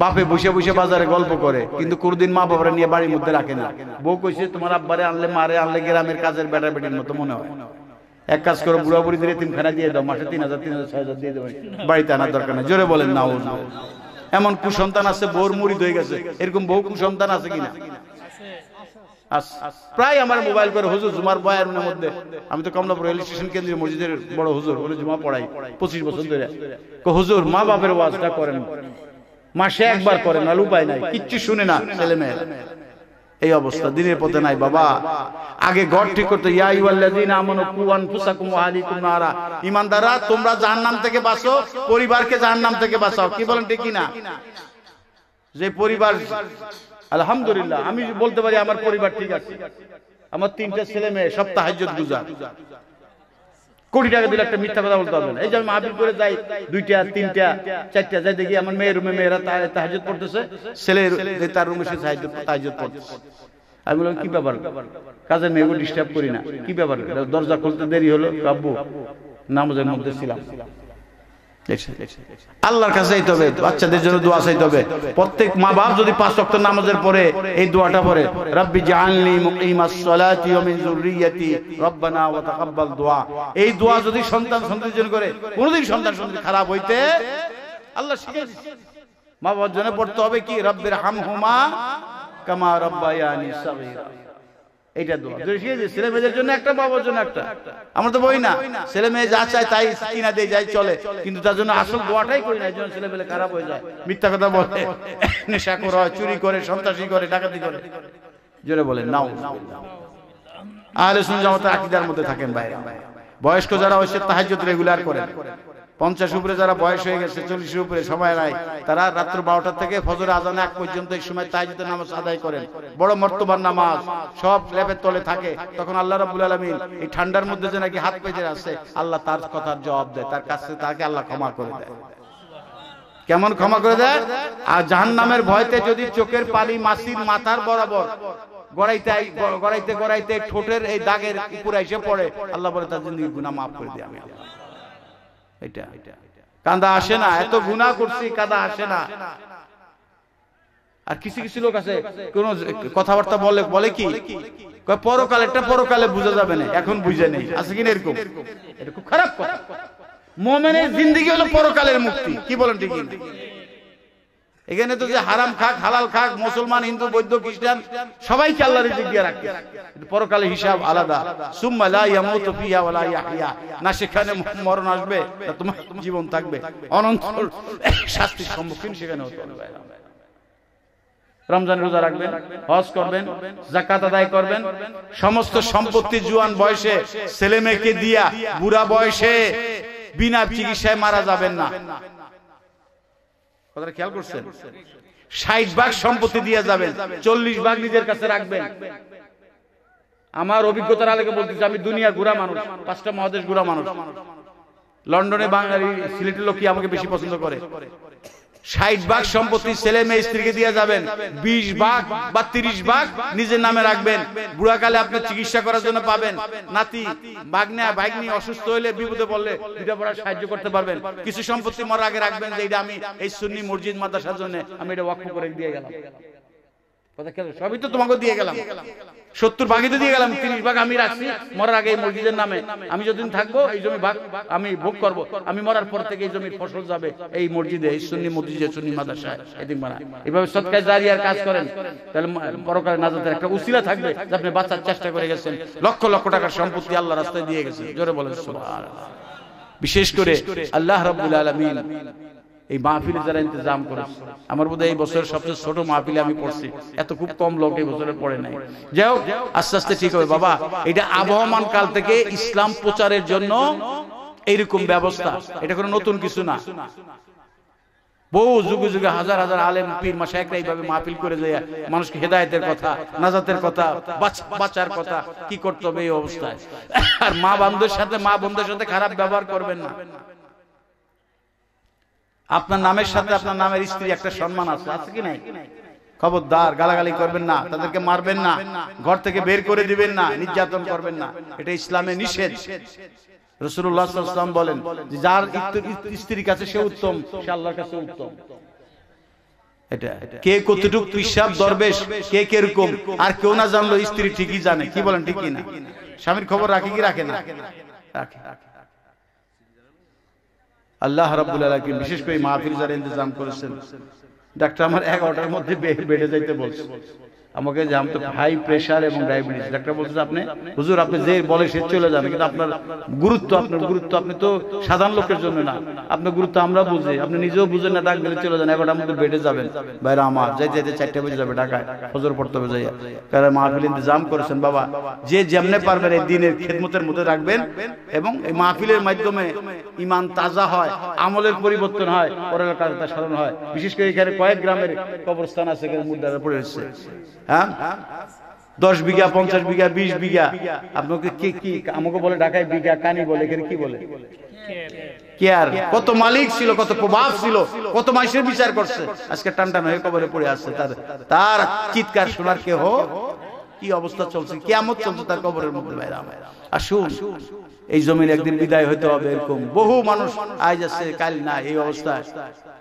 বাপে বসে বসে বাজারে গল্প করে কিন্তু কোনদিন মা বাবারা নিয়ে বাড়ির মধ্যে রাখে না বউ কইছে তোমার আব্বারে আনলে মারে আনলে গ্রামের কাজের বেটা বেটির মতো মনে হয় এক কাজ করো বুড়া বুড়ি দিয়ে তিনখানা দিয়ে দাও মাসে তিন হাজার তিন হাজার ছয় হাজার দিয়ে দেবে বাড়িতে আনার দরকার নেই জোরে বলেন না এমন কুসন্তান আছে বোর মুড়ি হয়ে গেছে এরকম বহু কুসন্তান আছে কিনা প্রায় আমার মোবাইল করে হুজুর জুমার বয়ার মধ্যে আমি তো কমলাপুর রেল স্টেশন কেন্দ্রীয় মসজিদের বড় হুজুর বলে জুমা পড়াই পঁচিশ বছর ধরে হুজুর মা বাপের ওয়াজটা করেন মাসে একবার করেন আর উপায় নাই কিচ্ছু শুনে না ছেলে মেয়ে এই অবস্থা দিনের পথে নাই বাবা আগে ঘর ঠিক করতে ইমানদারা তোমরা যার নাম থেকে বাঁচো পরিবারকে যার নাম থেকে বাঁচাও কি বলেন ঠিক না যে পরিবার আলহামদুলিল্লাহ আমি বলতে পারি আমার পরিবার ঠিক আছে আমার তিনটা ছেলে মেয়ে সব তাহাজ্জত গুজার কোটি টাকা দিলে একটা মিথ্যা কথা বলতে হবে না এই যে আমি মাহফিল করে যাই দুইটা তিনটা চারটা যাই দেখি আমার মেয়ের রুমে মেয়েরা তার তাহাজত পড়তেছে ছেলে তার রুমে সে তাহাজত পড়তেছে আমি বললাম কি ব্যাপার কাজের মেয়েগুলো ডিস্টার্ব করি না কি ব্যাপার দরজা খুলতে দেরি হলো আব্বু নামাজের মধ্যে ছিলাম আল্লাহর কাছে হবে বাচ্চাদের জন্য দোয়া চাইতে হবে প্রত্যেক মা বাপ যদি পাঁচ ওয়াক্ত নামাজের পরে এই দোয়াটা পরে রব্বি জাআলনি দোয়া এই দোয়া যদি সন্তান সন্ততির করে কোনদিন সন্তান সন্ততি খারাপ হইতে আল্লাহ মা বাবার জন্য পড়তে হবে কি রব্বের হাম হুমা কামা রব্বায়ানি সাগীরা এইটা দোয়া ছেলে মেয়েদের জন্য একটা বাবার জন্য একটা তো বই না ছেলে মেয়ে যা চায় তাই কিনা দিয়ে যাই চলে কিন্তু তার জন্য আসল দোয়াটাই করি না জন্য ছেলে মেয়ে খারাপ হয়ে যায় মিথ্যা কথা বলে নেশা করে চুরি করে সন্ত্রাসী করে ডাকাতি করে জোরে বলে নাও আহলে সুন জামাতের আকিদার মধ্যে থাকেন বাইরে বয়স্ক যারা হয়েছে তাহাজ রেগুলার করেন পঞ্চাশ উপরে যারা বয়স হয়ে গেছে চল্লিশের উপরে সময় নাই তারা রাত্র বারোটা থেকে ফজর আজান এক পর্যন্ত এই সময় তাই যদি নামাজ আদায় করেন বড় মর্তবার নামাজ সব ল্যাপের তলে থাকে তখন আল্লাহ রাবুল আলমিন এই ঠান্ডার মধ্যে যে নাকি হাত পেজে আছে আল্লাহ তার কথার জবাব দেয় তার কাছে তাকে আল্লাহ ক্ষমা করে দেয় কেমন ক্ষমা করে দেয় আর জাহান নামের ভয়তে যদি চোখের পালি মাসির মাথার বরাবর গড়াইতে গড়াইতে গড়াইতে ঠোঁটের এই দাগের উপরে এসে পড়ে আল্লাহ বলে তার জিন্দগি গুনা মাফ করে দেয় আমি আল্লাহ এটা কান্দা আসে না এত গুণা করছি কাঁদা আসে না আর কিছু কিছু লোক আছে কোন কথাবার্তা বলে বলে কি পরকাল একটা পরকালে বুঝা যাবে না এখন বুঝে নেই আছে কিনা এরকম এটা খুব খারাপ কথা মোমেনের জিন্দিগি হলো পরকালের মুক্তি কি বলেন ঠিক এখানে তো যে হারাম খাক হালাল খাক মুসলমান হিন্দু বৌদ্ধ খ্রিস্টান সবাইকে আল্লাহর রিজিক দিয়ে রাখে পরকালে হিসাব আলাদা সুম্মা লা ইয়ামুতু ফিহা ওয়া লা ইয়াহইয়া না সেখানে মরণ আসবে না তোমার জীবন থাকবে অনন্ত শাস্তির সম্মুখীন সেখানে হতে হবে রমজান রোজা রাখবেন হজ করবেন জাকাত আদায় করবেন সমস্ত সম্পত্তি জুয়ান বয়সে ছেলে মেয়েকে দিয়া বুড়া বয়সে বিনা চিকিৎসায় মারা যাবেন না কথাটা খেয়াল করছেন ষাট ভাগ সম্পত্তি দিয়ে যাবেন চল্লিশ ভাগ নিজের কাছে রাখবেন আমার অভিজ্ঞতার আলোকে বলতে আমি দুনিয়া ঘুরা মানুষ পাঁচটা মহাদেশ ঘুরা মানুষ লন্ডনে বাঙালি সিলেটের লোক কি আমাকে বেশি পছন্দ করে ষাট ভাগ সম্পত্তি ছেলে মেয়ে স্ত্রীকে দিয়ে যাবেন বিশ ভাগ বা তিরিশ ভাগ নিজের নামে রাখবেন বুড়াকালে আপনি চিকিৎসা করার জন্য পাবেন নাতি বাগনা ভাগনি অসুস্থ হলে বিপদে পড়লে পড়ার সাহায্য করতে পারবেন কিছু সম্পত্তি মরার আগে রাখবেন যে এটা আমি এই সুন্নি মসজিদ মাদ্রাসার জন্য আমি এটা ওয়াক্ফ করে দিয়ে গেলাম সবই তো তোমাকে দিয়ে গেলাম সত্তর তো দিয়ে গেলাম তিরিশ ভাগ আমি রাখছি মরার আগে মসজিদের নামে আমি যতদিন থাকবো এই জমি ভাগ আমি ভোগ করব আমি মরার পর থেকে এই জমির ফসল যাবে এই মসজিদে এই সুন্নি মসজিদে সুন্নি মাদাসায় এদিক মারা কাজ করেন তাহলে পরকালে একটা থাকবে যে আপনি বাঁচার চেষ্টা করে গেছেন লক্ষ লক্ষ টাকার সম্পত্তি আল্লাহ রাস্তায় দিয়ে গেছেন জোরে বলেন বিশেষ করে আল্লাহ রাব্বুল আলামিন এই মাহফিলে যারা ইন্তজাম করেছে আমার বোধ এই বছরের সবচেয়ে ছোট মাহফিলে আমি পড়ছি এত খুব কম লোক এই বছরে পড়ে নাই যাই হোক আস্তে আস্তে ঠিক হবে বাবা এটা আবহমান কাল থেকে ইসলাম প্রচারের জন্য এইরকম ব্যবস্থা এটা কোনো নতুন কিছু না বহু যুগে যুগে হাজার হাজার আলেম পীর মাসায়করা এইভাবে মাহফিল করে যায় মানুষকে হেদায়তের কথা নাজাতের কথা বাঁচার কথা কি করতে হবে এই অবস্থায় আর মা বান্ধবের সাথে মা বন্ধুর সাথে খারাপ ব্যবহার করবেন না আপনার নামের সাথে আপনার নামের স্ত্রী একটা সম্মান আছে আছে কি নাই খবরদার গালাগালি করবেন না তাদেরকে মারবেন না ঘর থেকে বের করে দিবেন না নির্যাতন করবেন না এটা ইসলামে নিষেধ রসুল্লাহাম বলেন যার স্ত্রীর কাছে সে উত্তম সে আল্লাহর কাছে উত্তম কে দরবেশ কে আর কেউ না স্ত্রী ঠিকই জানে কি বলেন না স্বামীর খবর রাখে কি রাখে না রাখে রাখে আল্লাহ রাব্বুল আলাকে বিশেষ করে মাহফিল যারা ইন্তজাম করেছেন ডাক্তার আমার এক অর্ডার মধ্যে বেড়ে যাইতে বলছে আমাকে যে আমি তো হাই প্রেশার এবং ডায়াবেটিস ডাক্তার বলছে আপনি হুজুর আপনি যে বলে সে চলে যাবে কিন্তু আপনার গুরুত্ব আপনার গুরুত্ব আপনি তো সাধারণ লোকের জন্য না আপনার গুরুত্ব আমরা বুঝি আপনি নিজেও বুঝেন না ডাক গেলে চলে যান এগারোটার মধ্যে বেডে যাবেন বাইরে আমার যাই যাইতে চারটে বেজে যাবে ঢাকায় হজর পড়তে হবে যাইয়া কারণ মা ফিল ইন্তজাম করেছেন বাবা যে যেমনে পারবেন এই দিনের খেদমতের মধ্যে রাখবেন এবং এই মাহফিলের মাধ্যমে ইমান তাজা হয় আমলের পরিবর্তন হয় পরের কাজটা সাধন হয় বিশেষ করে এখানে কয়েক গ্রামের কবরস্থান আছে এখানে মুদ্রা পড়ে এসেছে হ্যাঁ? দশ বিঘা পঞ্চাশ বিঘা বিশ বিঘা আপনাকে কে কি আমাকে বলে ঢাকায় বিঘা কানি বলে এখানে কি বলে কেয়ার কত মালিক ছিল কত প্রভাব ছিল কত বিচার করছে আজকে টানটান হয়ে কবরে পড়ে আসছে তার তার চিৎকার শোনার কেহ কি অবস্থা চলছে কেমন চলছে তার কবরের মধ্যে আসুন এই জমির একদিন বিদায় হইতে হবে এরকম বহু মানুষ আজ আছে কাল না এই অবস্থায়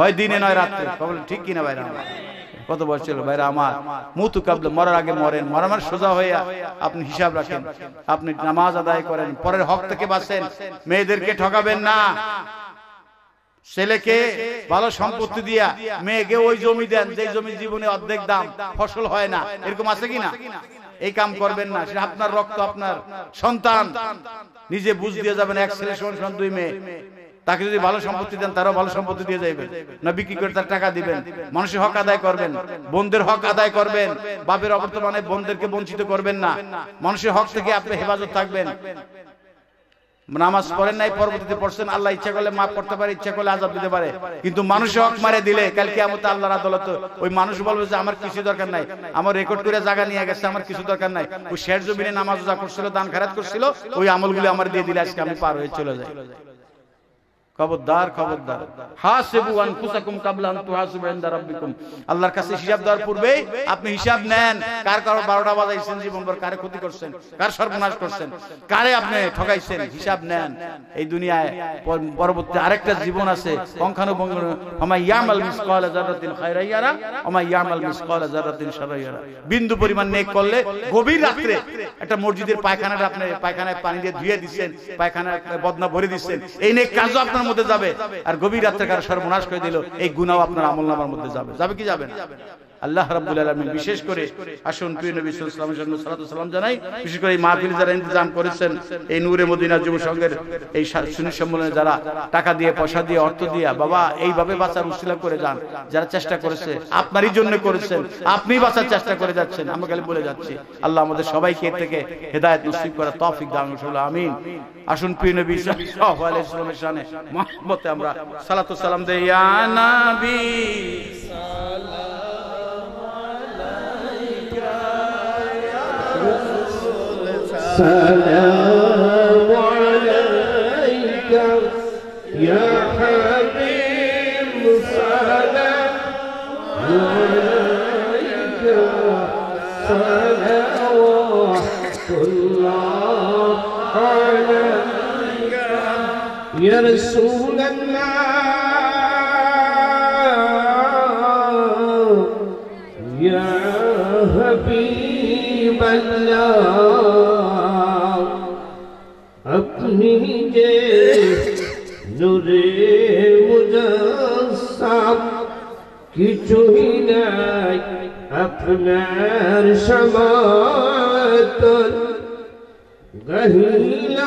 হয় দিনে নয় রাত্রে বলেন ঠিক কিনা ভাইরা কত বয়স ছিল ভাইরা আমার মুতু কাবল মরার আগে মরেন মরামার মানে সোজা হইয়া আপনি হিসাব রাখেন আপনি নামাজ আদায় করেন পরের হক থেকে বাঁচেন মেয়েদেরকে ঠকাবেন না ছেলেকে ভালো সম্পত্তি দিয়া মেয়েকে ওই জমি দেন যে জমি জীবনে অর্ধেক দাম ফসল হয় না এরকম আছে কিনা এই কাম করবেন না সেটা আপনার রক্ত আপনার সন্তান নিজে বুঝ দিয়ে যাবেন এক ছেলে সন্তান দুই মেয়ে তাকে যদি ভালো সম্পত্তি দেন তারাও ভালো সম্পত্তি দিয়ে যাইবেন না বিক্রি করে তার টাকা দিবেন মানুষের হক আদায় করবেন বন্ধের হক আদায় করবেন বাপের অবর্তমানে বন্ধেরকে বঞ্চিত করবেন না মানুষের হক থেকে আপনি হেফাজত থাকবেন নামাজ নাই পরবর্তীতে পড়ছেন আল্লাহ ইচ্ছা করলে মাফ করতে পারে ইচ্ছা করলে আজাব দিতে পারে কিন্তু মানুষ হক মারে দিলে কালকে আল্লাহর আদালত ওই মানুষ বলবে যে আমার কিছু দরকার নাই আমার রেকর্ড করে জায়গা নিয়ে গেছে আমার কিছু দরকার নাই ওই শের জমিনে নামাজ করছিল দান করছিল ওই আমার দিয়ে দিলে আজকে আমি পার হয়ে চলে যাই খবরদার খবরদার হাসিবু আনফুসাকুম ক্বাবলা আন ইনদা রাব্বিকুম আল্লাহর কাছে হিসাব দেওয়ার আপনি হিসাব নেন কার কার 12টা বাজাইছেন জীবনভর কারে ক্ষতি করছেন কার সর্বনাশ করছেন কারে আপনি ঠকাইছেন হিসাব নেন এই দুনিয়ায় পরবর্তী আরেকটা জীবন আছে বঙ্গ আমা ইয়ামাল মিসকাল আমা ইয়ামাল মিসকাল বিন্দু পরিমাণ নেক করলে গভীর রাত্রে একটা মসজিদের পায়খানাটা আপনি পায়খানায় পানি দিয়ে ধুয়ে দিবেন পায়খানায় বদনা ভরে দিবেন এই নেক কাজও আপনার মধ্যে যাবে আর গভীর রাত্রে কারো সর্বনাশ করে দিল এই গুণাও আপনার আমল নামার মধ্যে যাবে যাবে কি যাবে না আল্লাহ রাব্বুল আলামিন বিশেষ করে আসুন প্রিয় নবী সাল্লাল্লাহু আলাইহি ওয়া সাল্লাম সালাম জানাই বিশেষ করে এই মাহফিল যারা ইন্তজাম করেছেন এই নূরে মদিনা যুব সংঘের এই সুন্নি সম্মেলনে যারা টাকা দিয়ে পয়সা দিয়ে অর্থ দিয়ে বাবা এই ভাবে বাঁচার উসিলা করে যান যারা চেষ্টা করেছে আপনারই জন্য করেছেন আপনি বাঁচার চেষ্টা করে যাচ্ছেন আমরা খালি বলে যাচ্ছি আল্লাহ আমাদের সবাইকে এর থেকে হেদায়েত নসিব করা তৌফিক দান করুন আমিন আসুন প্রিয় নবী সাল্লাল্লাহু আলাইহি ওয়া সাল্লামের শানে মহব্বতে আমরা সালাতু সালাম দেই ইয়া নবী সালাম السلام عليك يا حبيب سلام عليك صلوات الله عليك يا رسول الله يا حبيب الله কিছুই নাই আপনার সমতল গহিল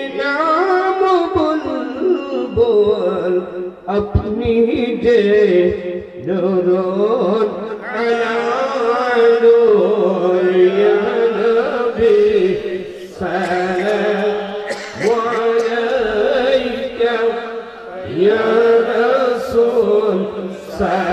ইনাম বল আপনি যে নরন আলো নবী outside.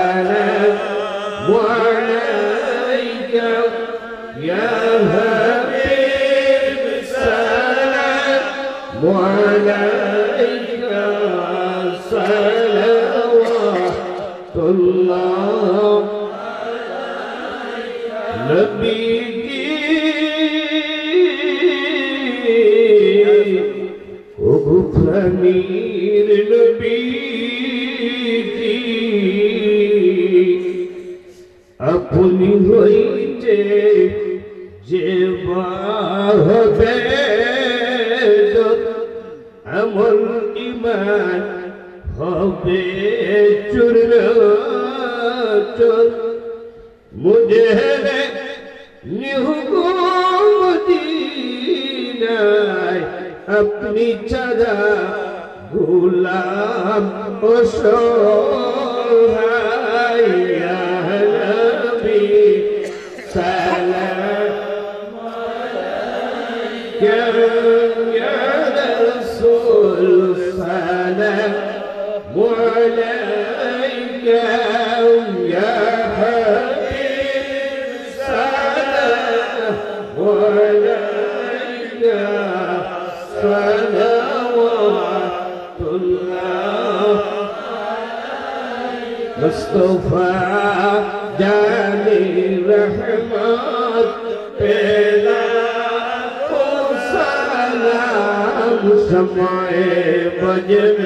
আপনি হইতে যে হবে আমল ইমান হবে চুর চোর মুঝে নিহুকুমদিনায় আপনি ছাড়া গোলাম অসহায় सोभा जानी रखब सलाह बजम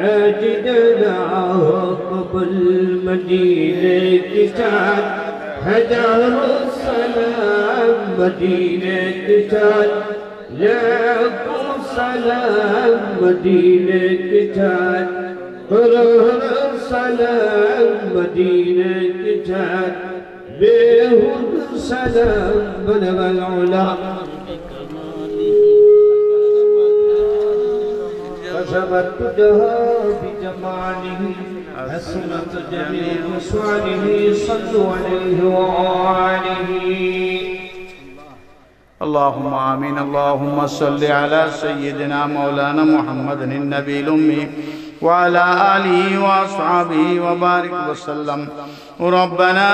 هديناه قبل مدينة تاد هداه السلام مدينة تاد لكم سلام مدينة تاد قرار سلام مدينة تاد بيهود سلام بلغ العلا وجبتها بجماله حسنت جميع سؤاله صلوا عليه وآله اللهم آمين اللهم صل على سيدنا مولانا محمد النبي الأمي وعلى آله وأصحابه وبارك وسلم ربنا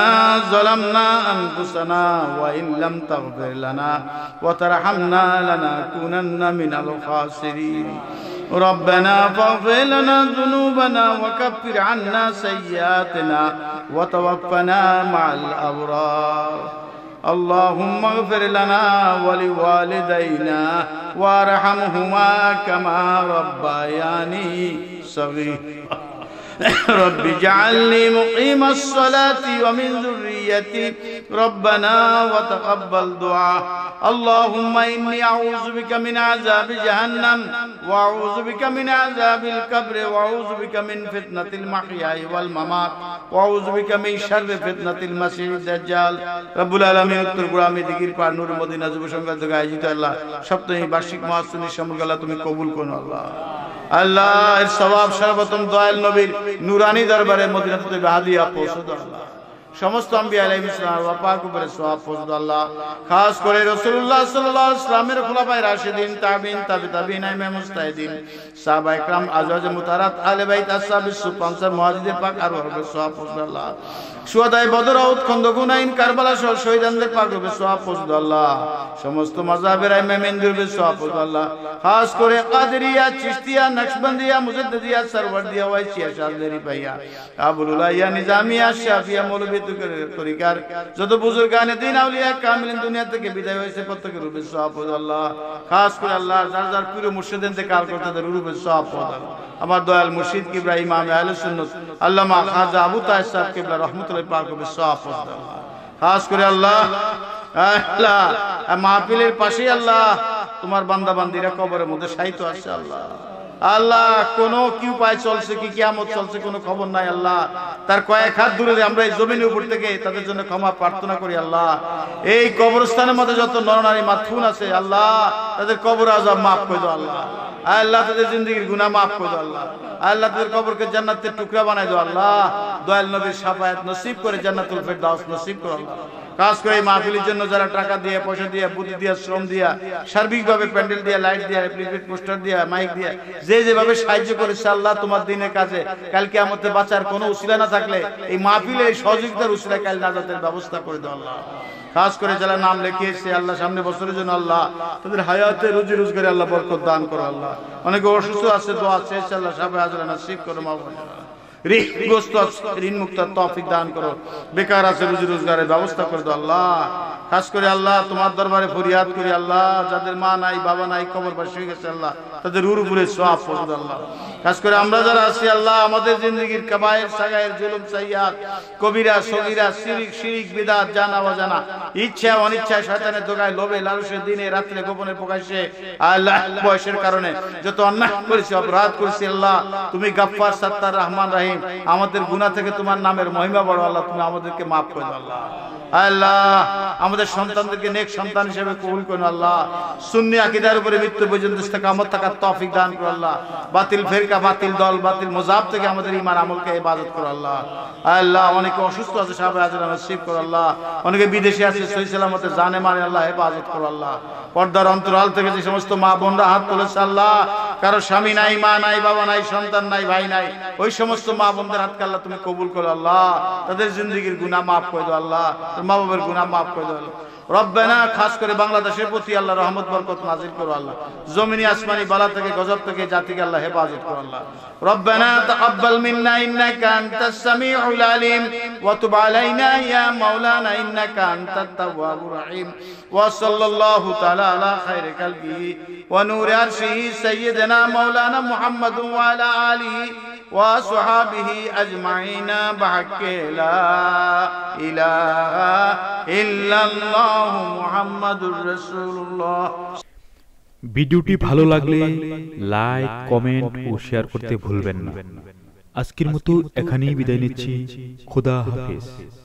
ظلمنا أنفسنا وإن لم تغفر لنا وترحمنا لنكونن من الخاسرين ربنا فاغفر لنا ذنوبنا وكفر عنا سيئاتنا وتوفنا مع الأبرار اللهم اغفر لنا ولوالدينا وارحمهما كما ربياني صغيرا رب اجعلني مقيم الصلاة ومن ذريتي ربنا وتقبل دعاء اللهم إني أعوذ بك من عذاب جهنم وأعوذ بك من عذاب القبر وأعوذ بك من فتنة المحيا والممات وأعوذ بك من شر فتنة المسيح الدجال رب العالمين উত্তর গোড়ামি দিগির পার নূর মদিনা যুব সংঘ থেকে আয়োজিত আল্লাহ সপ্তমী বার্ষিক মহাসনী সম্পর্কে আল্লাহ তুমি কবুল করুন আল্লাহ আল্লাহ এর স্বভাব দয়াল নবীর নুরানি দরবারে মদিনা হাদিয়া পৌঁছে দাও সমস্ত আম্বিয়া আলাইহিস সালাম উপরে সওয়াব ফজল আল্লাহ খাস করে রাসূলুল্লাহ সাল্লাল্লাহু আলাইহি সাল্লামের রাশিদিন আইমা মুস্তাহিদিন মুতারাত আলে বাইত পাক আর সওয়াব ফজল আল্লাহ বদর আউদ খন্দকুন আইন কারবালা সহ পাক সওয়াব ফজল আল্লাহ সমস্ত মাযহাবের আইমা সওয়াব ফজল আল্লাহ খাস করে কাদেরিয়া চিশতিয়া নকশবন্দিয়া সরওয়ারদিয়া ওয়াইসিয়া ভাইয়া আবুল উলাইয়া নিজামিয়া শাফিয়া মৌলভী তরিকার যত বুজুর্গ আনে দিন আউলিয়া কামিলিন দুনিয়া থেকে বিদায় হয়েছে প্রত্যেকের রূপে আল্লাহ খাস করে আল্লাহ যার যার থেকে কাল তাদের রূপে আমার দয়াল মুর্শিদ কিবরা ইমাম আহলে সুন্নাত আল্লামা খাজা আবু রহমতুল্লাহ খাস করে আল্লাহ আল্লাহ মাহফিলের পাশেই আল্লাহ তোমার বান্দা বান্দিরা কবরের মধ্যে সাহিত্য আছে আল্লাহ আল্লাহ কোন কি উপায় চলছে কি কিয়ামত চলছে কোনো খবর নাই আল্লাহ তার কয়েক হাত দূরে আমরা এই জমিনের উপর থেকে তাদের জন্য ক্ষমা প্রার্থনা করি আল্লাহ এই কবরস্থানের মধ্যে যত নরনারী মাথুন আছে আল্লাহ তাদের কবর আজাব মাফ করে দাও আল্লাহ আল্লাহ তাদের জিন্দগির গুনা মাফ করে দাও আল্লাহ আল্লাহ তাদের কবরকে জান্নাতের টুকরা বানাই দাও আল্লাহ দয়াল নবীর সাফায়াত নসিব করে জান্নাতুল ফেরদাউস নসিব করো আল্লাহ খাস করে এই মাহফিলের জন্য যারা টাকা দিয়ে পয়সা দিয়ে বুদ্ধি দিয়ে শ্রম দিয়া সার্বিকভাবে প্যান্ডেল দিয়ে লাইট দিয়ে পোস্টার দিয়ে মাইক দিয়ে যে যেভাবে সাহায্য করেছে আল্লাহ তোমার দিনের কাজে কালকে আমাদের বাঁচার কোনো উসিলা না থাকলে এই মাহফিলে এই সহযোগিতার উসিলা কাল নাজাতের ব্যবস্থা করে দেওয়া আল্লাহ খাস করে যারা নাম লিখিয়েছে আল্লাহ সামনে বছরের জন্য আল্লাহ তাদের হায়াতে রুজি রোজগারে আল্লাহ বরকত দান করো আল্লাহ অনেকে অসুস্থ আছে তো আছে আল্লাহ সাহেব হাজরা নাসিব করো মা দান করো বেকার আছে রোজগারের ব্যবস্থা করে আল্লাহ খাস করে আল্লাহ তোমার দরবারে আল্লাহ যাদের মা নাই বাবা নাই হয়ে গেছে আল্লাহ তাদের রুর বুড়ে আল্লাহ কাজ করে আমরা যারা আছি আল্লাহ আমাদের জিন্দগির কাবায়ের সাগায়ের জুলুম সাইয়াদ কবিরা সগিরা সিরিক সিরিক বিদাত জানা অজানা ইচ্ছা অনিচ্ছায় শয়তানের দোকায় লোভে লালসে দিনে রাত্রে গোপনে প্রকাশে আল্লাহ বয়সের কারণে যত অন্যায় করেছি অপরাধ করেছি আল্লাহ তুমি গাফফার সাত্তার রহমান রাহিম আমাদের গুনাহ থেকে তোমার নামের মহিমা বড় আল্লাহ তুমি আমাদেরকে মাফ করে দাও আল্লাহ আল্লাহ আমাদের সন্তানদেরকে নেক সন্তান হিসেবে কবুল করুন আল্লাহ সুন্নি আকিদার উপরে মৃত্যু পর্যন্ত ইস্তেকামত থাকার তৌফিক দান করো আল্লাহ বাতিল ফেরকা ফেরকা বাতিল দল বাতিল মোজাব থেকে আমাদের ইমান আমলকে ইবাদত করো আল্লাহ আল্লাহ অনেকে অসুস্থ আছে সাহেব হাজার শিব করো আল্লাহ অনেকে বিদেশে আছে সহি সালামতে জানে মানে আল্লাহ হেফাজত করো আল্লাহ পর্দার অন্তরাল থেকে যে সমস্ত মা বোনরা হাত তুলেছে আল্লাহ কারো স্বামী নাই মা নাই বাবা নাই সন্তান নাই ভাই নাই ওই সমস্ত মা বোনদের হাত আল্লাহ তুমি কবুল করো আল্লাহ তাদের জিন্দগির গুণা মাফ করে দাও আল্লাহ মা বাবার গুণা মাফ করে দাও রব্বানা খাস করে বাংলাদেশের প্রতি আল্লাহ রহমত বরকত নাজির করো আল্লাহ জমিনি আসমানি বালা থেকে গজব থেকে জাতিকে আল্লাহ হেফাজত করো আল্লাহ রব্বানা তাকাব্বাল মিন্না ইন্নাকা আনতাস সামিউল আলিম ওয়া তুব আলাইনা ইয়া মাওলানা ইন্নাকা আনতাত তাওয়াবুর রহিম ওয়া সাল্লাল্লাহু তাআলা আলা খায়রি কলবিহি ওয়া নূরি আরশিহি সাইয়্যিদিনা মাওলানা মুহাম্মাদ ওয়া আলা আলিহি وصحابه أجمعين بحق لا إله إلا الله محمد رسول الله ভিডিওটি ভালো লাগলে লাইক কমেন্ট ও শেয়ার করতে ভুলবেন না আজকের মতো এখানেই বিদায় নিচ্ছি খোদা হাফেজ